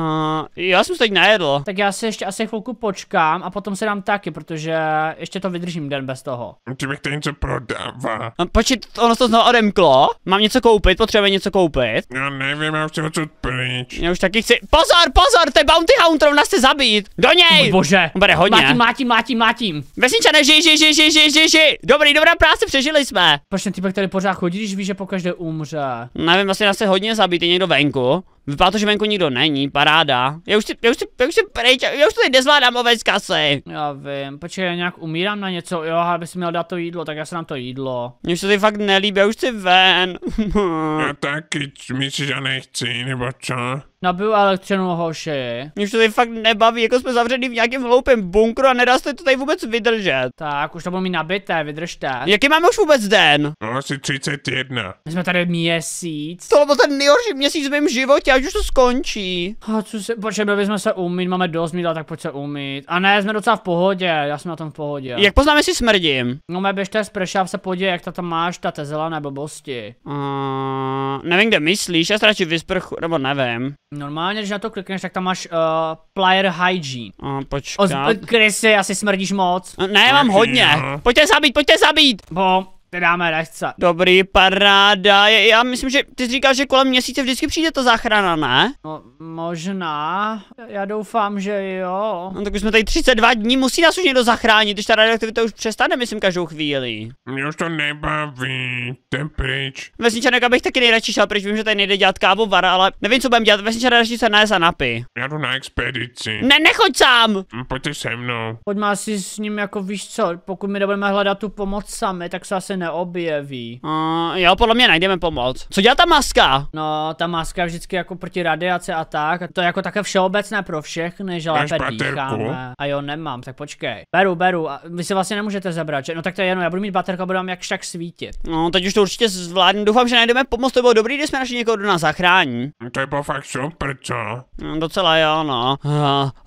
já jsem se teď nejedl. Tak já se ještě asi chvilku počkám a potom se dám dám taky, protože ještě to vydržím den bez toho. Ty to něco prodává. A počít, ono to znovu odemklo. Mám něco koupit, Potřebuji něco koupit. Já nevím, já chci něco pryč. Já už taky chci. Pozor, pozor, ty Bounty Hunter, nás chce zabít. Do něj! Oh, bože. On bude hodně. Mátím, mátím, mátím, mátím. Vesničané, žij, žij, žij, žij, žij, žij, žij. Dobrý, dobrá práce, přežili jsme. Proč ten typek tady pořád chodí, když ví, že pokaždé umře? Nevím, asi vlastně nás se hodně zabít, je někdo venku. Vypadá to, že venku nikdo není, paráda. Já už si, já už si, já už si pryč, já už to nezvládám ovec se. Já vím, počkej, já nějak umírám na něco, jo, aby si měl dát to jídlo, tak já se nám to jídlo. Mně se ty fakt nelíbí, já už si ven. já taky, myslíš, že nechci, nebo co? nabiju elektřinu hoši. Mě už to tady fakt nebaví, jako jsme zavřeni v nějakém hloupém bunkru a nedá se to tady vůbec vydržet. Tak, už to bylo mi nabité, vydržte. Jaký máme už vůbec den? No, asi 31. My jsme tady měsíc. To byl ten nejhorší měsíc v mém životě, až už to skončí. A co se, by bychom se umít, máme dost mít, tak pojď se umít. A ne, jsme docela v pohodě, já jsem na tom v pohodě. Jak poznáme, si smrdím? No, mé běžte z se podívej, jak ta tam máš, ta zelené blbosti. Uh, nevím, kde myslíš, já se radši vysprchu, nebo nevím. Normálně, když na to klikneš, tak tam máš uh, player hygiene. A počkat. Oz- asi smrdíš moc. Ne, mám hodně. Pojďte zabít, pojďte zabít! Bo, ty dáme rajce. Dobrý, paráda. Já myslím, že ty říkáš, že kolem měsíce vždycky přijde ta záchrana, ne? No, možná. Já doufám, že jo. No tak už jsme tady 32 dní, musí nás už někdo zachránit, když ta radioaktivita už přestane, myslím, každou chvíli. Mě už to nebaví, ten pryč. Vesničanek, abych taky nejradši šel pryč, vím, že tady nejde dělat kávu vara, ale nevím, co budeme dělat. Vesničanek radši se najez a Já jdu na expedici. Ne, nechoď sám! Hm, Pojďte se mnou. Pojďme asi s ním jako víš co, pokud my nebudeme hledat tu pomoc sami, tak se asi neobjeví. Uh, jo, podle mě najdeme pomoc. Co dělá ta maska? No, ta maska je vždycky jako proti radiace a tak. A to je jako také všeobecné pro všechny, že lépe dýcháme. A jo, nemám, tak počkej. Beru, beru. A vy se vlastně nemůžete zabrat, že? No tak to je jenom, já budu mít baterku a budu vám jakž tak svítit. No, teď už to určitě zvládnu. Doufám, že najdeme pomoc, to bylo dobrý, když jsme našli někoho, kdo nás zachrání. No, to je bylo fakt super, co? No. no, docela jo, no. Uh,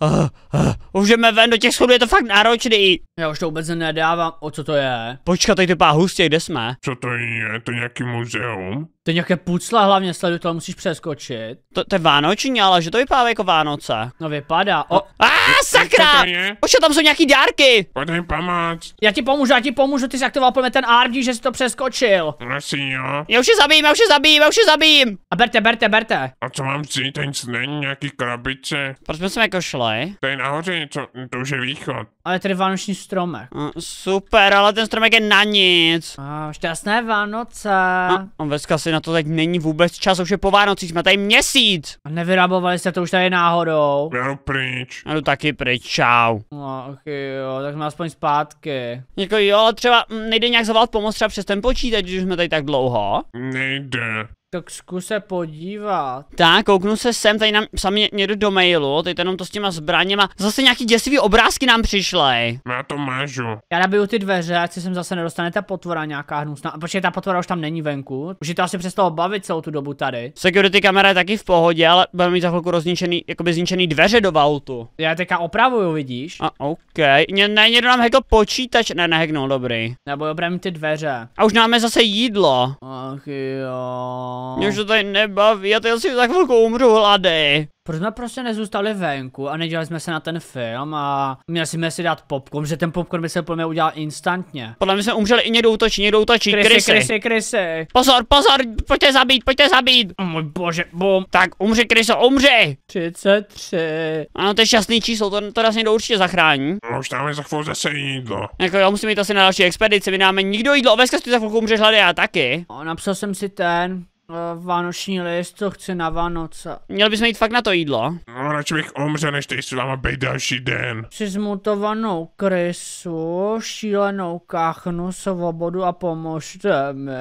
uh, uh. Už ven do těch schodů, je to fakt náročný. Já už to vůbec nedávám. O co to je? Počkat, tady ty pá hustý místě, kde jsme. Co to je? To je nějaký muzeum? To je nějaké pucla hlavně, sledu to musíš přeskočit. To, to je Vánoční, ale že to vypadá jako Vánoce. No vypadá. O... A sakra! Už tam jsou nějaký dárky. Pojď mi pomoct. Já ti pomůžu, já ti pomůžu, ty jsi aktivoval plně ten arm, že jsi to přeskočil. Asi jo. Já už je zabijím, já už je zabijím, já už je zabijím berte, berte, berte. A co mám vzít? Ten není nějaký krabice. Proč jsme jako šli? Tady nahoře něco, to už je východ. Ale tady vánoční stromek. Mm, super, ale ten stromek je na nic. Uh, šťastné Vánoce. No, Veska no, si na to teď není vůbec čas, už je po Vánocích, jsme tady měsíc. A nevyrábovali jste to už tady náhodou. Já jdu pryč. Já jdu taky pryč, čau. No, ach jo, tak jsme aspoň zpátky. Jako jo, třeba mm, nejde nějak zavolat pomoc třeba přes ten počítač, když jsme tady tak dlouho. Nejde. Tak zkus se podívat. Tak, kouknu se sem, tady nám sami někdo do mailu, tady jenom to s těma zbraněma. Zase nějaký děsivý obrázky nám přišly. No, já to mážu. Já nabiju ty dveře, ať si sem zase nedostane ta potvora nějaká hnusná. Počkej, ta potvora už tam není venku. Už je to asi přestalo bavit celou tu dobu tady. Security kamera je taky v pohodě, ale budeme mít za chvilku rozničený, jakoby zničený dveře do autu. Já teďka opravuju, vidíš? A OK. Ně, ne, někdo nám hekl počítač, ne, nehacknul, dobrý. Nebo opravím ty dveře. A už máme zase jídlo. Ach jo. Mě už to tady nebaví, já tady asi za chvilku umřu hlady. Proč jsme prostě nezůstali venku a nedělali jsme se na ten film a měli jsme si dát popcorn, že ten popcorn by se podle mě udělal instantně. Podle mě jsme umřeli i někdo útočí, někdo útočí, krysy. Krysy, krysy, krysy. Pozor, pozor, pojďte zabít, pojďte zabít. Oh můj bože, bum. Tak umři, kryso, umři. 33. Ano, to je šťastný číslo, to, to nás někdo určitě zachrání. No, už tam za chvilku zase jídlo. Jako já musím jít asi na další expedici, my dáme nikdo jídlo, Veska, ty za chvilku umřeš hlady, já taky. O, napsal jsem si ten, Uh, vánoční list, co chci na Vánoce. Měl bys mít fakt na to jídlo. No, radši bych umřel, než tady s váma být další den. Chci zmutovanou krysu, šílenou kachnu, svobodu a pomožte mi.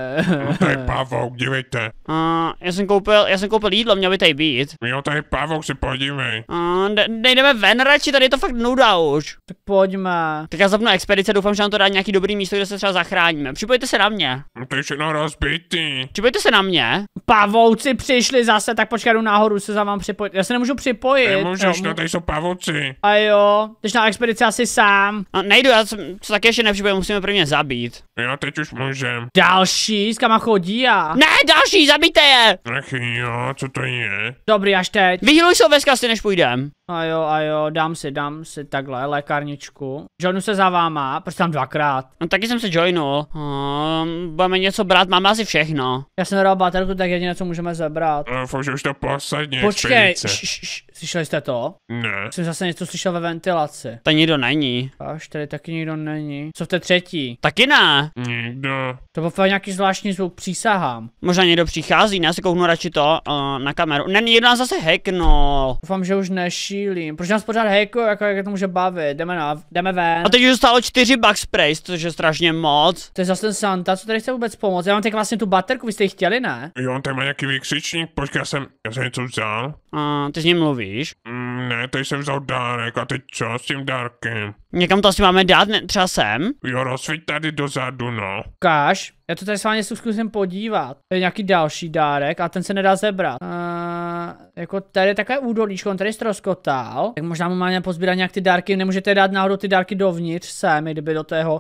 No, tady pavouk, dívejte. Uh, já jsem koupil, já jsem koupil jídlo, měl by tady být. Jo, tady pavouk, si podívej. Uh, nejdeme ven radši, tady je to fakt nuda už. Tak pojďme. Tak já zapnu expedice, doufám, že nám to dá nějaký dobrý místo, kde se třeba zachráníme. Připojte se na mě. No, to je všechno rozbitý. Připojte se na mě. Pavouci přišli zase, tak počkej, jdu nahoru se za vám připojit. Já se nemůžu připojit. Nemůžeš, no, tady jsou pavouci. A jo, jsi na expedici asi sám. A no, nejdu, já se taky ještě nevšipuji, musíme prvně zabít. Jo, teď už můžem. Další, s kama chodí a... Ne, další, zabijte je! Ach jo, co to je? Dobrý, až teď. Vyhluj se ve než půjdem. A jo, a jo, dám si, dám si takhle lékárničku. Joinu se za váma, proč tam dvakrát? No taky jsem se joinul. Um, budeme něco brát, máme asi všechno. Já jsem dal baterku, tak jediné, co můžeme zebrat. Uh, že už to posadně. Počkej, š, š, š, slyšeli jste to? Ne. Jsem zase něco slyšel ve ventilaci. Tady nikdo není. Až tady taky nikdo není. Co v té třetí? Taky ne. Nikdo. To byl nějaký zvláštní zvuk, přísahám. Možná někdo přichází, ne? Já si kouknu radši to uh, na kameru. Ne, někdo nás zase hacknul. Doufám, že už nešílím. Proč nás pořád hacku, jako jak to může bavit? Jdeme, na, jdeme ven. A teď už stalo čtyři bug sprays, což je strašně moc. To je zase ten Santa, co tady chce vůbec pomoct? Já mám teď vlastně tu baterku, vy jste ji chtěli, ne? Jo, on tady má nějaký vykřičník, počkej, já jsem, já jsem něco vzal. A ty s ním mluvíš? Mm, ne, teď jsem vzal dárek a teď co s tím dárkem? Někam to asi máme dát, ne, třeba sem? Jo, rozsvít tady dozadu, no. Káš, já to tady s vámi zkusím podívat. To je nějaký další dárek a ten se nedá zebrat. A, jako tady je takové údolíčko, on tady ztroskotal. Tak možná mu máme pozbírat nějak ty dárky. Nemůžete dát náhodou ty dárky dovnitř sem, kdyby do tého uh,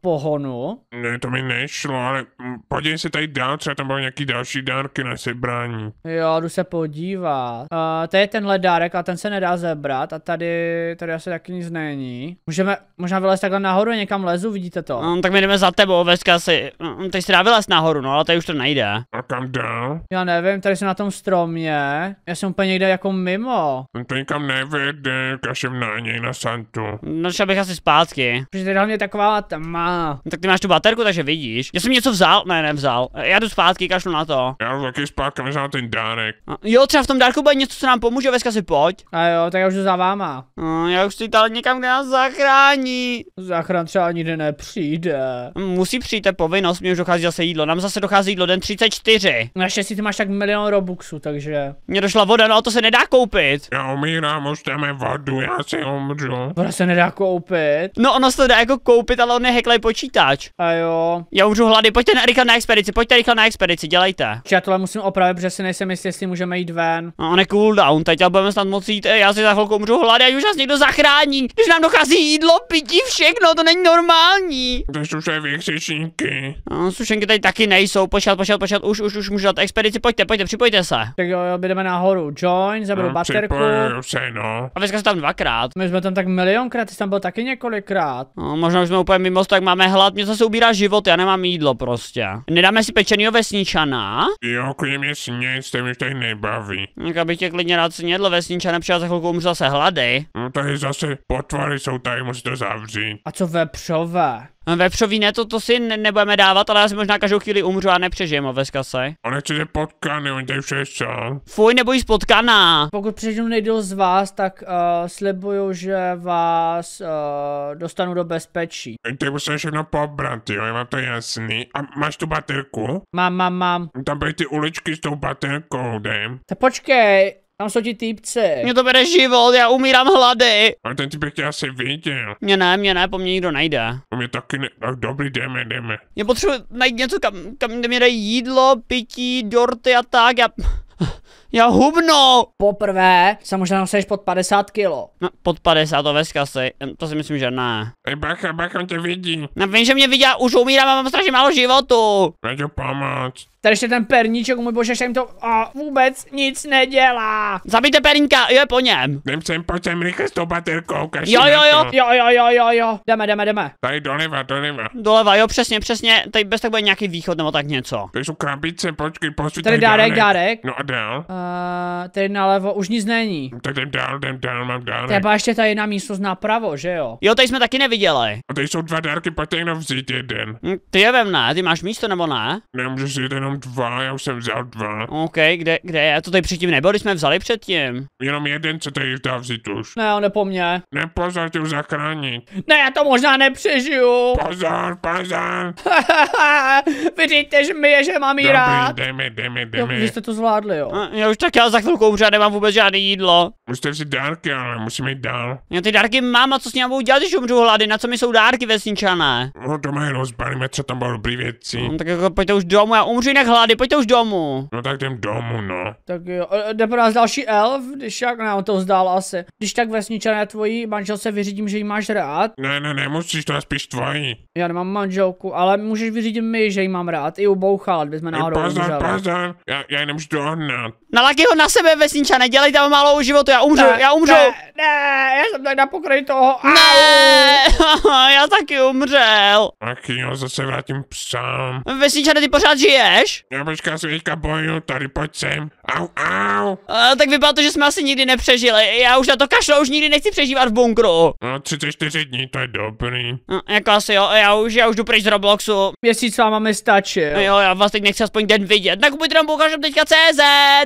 pohonu. Ne, to mi nešlo, ale podívej se tady dál, třeba tam byly nějaký další dárky na sebrání. Jo, jdu se podívat. Uh, tady je tenhle dárek a ten se nedá zebrat a tady, tady asi taky nic není. Můžeme možná vylézt takhle nahoru, někam lezu, vidíte to? No, tak my jdeme za tebou, veska si. No, tady jsi dá vylez nahoru, no, ale tady už to nejde. A kam dál? Já nevím, tady jsem na tom stromě. Já jsem úplně někde jako mimo. To nikam nevede, kašem na něj na santu. No, šel bych asi zpátky. Protože tady hlavně taková tma. No, tak ty máš tu baterku, takže vidíš. Já jsem něco vzal, ne, nevzal. Já jdu zpátky, kašlu na to. Já jdu taky zpátky, než ten dárek. A, no, jo, třeba v tom dárku bude něco, co nám pomůže, veska si pojď. A jo, tak já už jdu za váma. A, no, já už si tady někam, kde nás zachrání. Zachrán třeba nikdy nepřijde. Musí přijít, to povinnost nás mě už dochází zase jídlo. Nám zase dochází jídlo den 34. Naštěstí ty máš tak milion robuxů, takže. Mně došla voda, no a to se nedá koupit. Já umírám, můžete mi vodu, já si umřu. Voda se nedá koupit. No ono se to dá jako koupit, ale on je heklej počítač. A jo. Já umřu hlady, pojďte na rychle na expedici, pojďte rychle na expedici, dělejte. Já tohle musím opravit, protože si nejsem jistý, jestli můžeme jít ven. No, on je cooldown, teď ale budeme snad moc jít, eh, já si za chvilku umřu hlady, až už nás někdo zachrání. Když nám dochází jídlo, pití, všechno, to není normální. To jsou vykřičníky. No, sušenky tady taky nejsou, pošel, pošel, pošel, už, už, už můžu dát expedici, pojďte, pojďte, připojte se. Tak jo, jo, jdeme nahoru, join, zaberu no, baterku. se, no. A dneska jsme tam dvakrát. My jsme tam tak milionkrát, ty jsi tam byl taky několikrát. No, možná už jsme úplně mimo, tak máme hlad, mě zase ubírá život, já nemám jídlo prostě. Nedáme si pečenýho vesničana? Jo, klidně mě sněz, to mi tady nebaví. Tak aby tě klidně rád snědl vesničana, přijel za chvilku umřu zase hlady. No tady zase potvory jsou tady, musí zavřít. A co vepřové? No, ne, to, to si ne nebudeme dávat, ale já si možná každou chvíli umřu a nepřežijem ho ve skase. On je je potkaný, on tady všechno. Fuj, nebo jí potkaná. Pokud přežiju někdo z vás, tak uh, slibuju, že vás uh, dostanu do bezpečí. Ty musíš všechno pobrat, jo, je vám to jasný. A máš tu baterku? Mám, mám, mám. Tam byly ty uličky s tou baterkou, dej. Tak počkej, tam jsou ti týpce. Mě to bere život, já umírám hlady. A ten typek tě asi viděl. Mě ne, mě ne, po mě nikdo najde. A mě taky ne, tak dobrý, jdeme, jdeme. Mě potřebuji najít něco, kam, kam mě dají jídlo, pití, dorty a tak, já... Já hubnu! Poprvé se možná nosíš pod 50 kilo. No, pod 50 to veska si, to si myslím, že ne. Ej, bacha, bacha, on tě vidí. No, vím, že mě vidí a už umírám a mám strašně málo životu. Na pomoct. Tady ještě ten perníček, můj bože, jim to a vůbec nic nedělá. Zabijte perníka, je po něm. Jdem sem, pojď sem rychle s tou baterkou, ukaž jo, jo, jo, jo, jo, jo, jo, jo, jdeme, jdeme, jdeme. Tady doleva, doleva. Doleva, jo, přesně, přesně, tady bez tak bude nějaký východ nebo tak něco. Tady jsou krabice, počkej, posuď tady, tady dárek, dárek. No a dál? Uh, tady nalevo už nic není. No tak jdem dál, jdem dál, mám dál. Třeba ještě ta jedna místnost napravo, že jo? Jo, tady jsme taky neviděli. A tady jsou dva dárky, pojďte jenom vzít jeden. Hm, ty je ve ne, ty máš místo nebo ne? Nemůžeš jeden jenom dva, já už jsem vzal dva. OK, kde, kde je? To tady předtím nebyl, když jsme vzali předtím. Jenom jeden, co tady dá vzít už. Ne, on po mně. Nepozor, tě už zachránit. Ne, já to možná nepřežiju. Pozor, pozor. [LAUGHS] Vidíte, že mi je, že mám Dobrý, rád. jdeme, jdeme, jdeme. Jo, vy jste to zvládli, jo. A, já už tak já za chvilku umřu nemám vůbec žádné jídlo. Musíte vzít dárky, ale musíme jít dál. Já ty dárky mám a co s ním budu dělat, když umřu hlady? Na co mi jsou dárky vesničané? No to mají rozbalíme, co tam bylo dobrý věci. No, tak jako pojďte už domů, já umřu jinak hlady, pojďte už domů. No tak jdem domů, no. Tak jo, e, jde pro nás další elf, když jak nám to vzdál asi. Když tak vesničané tvojí manžel se vyřídím, že jí máš rád. Ne, ne, ne, musíš to spíš tvojí. Já nemám manželku, ale můžeš vyřídit mi, že jí mám rád. I u bouchal, bychom náhodou Pozor, pozor, já, já ji nemůžu dohnat. Nalaky ho na sebe, vesničané, dělej tam málo životu, já umřu, ne, já umřu. Ne, ne, já jsem tak na pokraji toho. Ne, [LAUGHS] já taky umřel. Tak jo, zase vrátím sám. Vesničané ty pořád žiješ? chceš? No počká svíčka boju, tady pojď sem. Au, au. A, tak vypadá to, že jsme asi nikdy nepřežili. Já už na to kašlo, už nikdy nechci přežívat v bunkru. No, 34 dní, to je dobrý. No, jako asi jo, já už, já už jdu pryč z Robloxu. Měsíc vám máme stačí. Jo, já vás teď nechci aspoň den vidět. Nakupujte nám bukažem teďka CZ.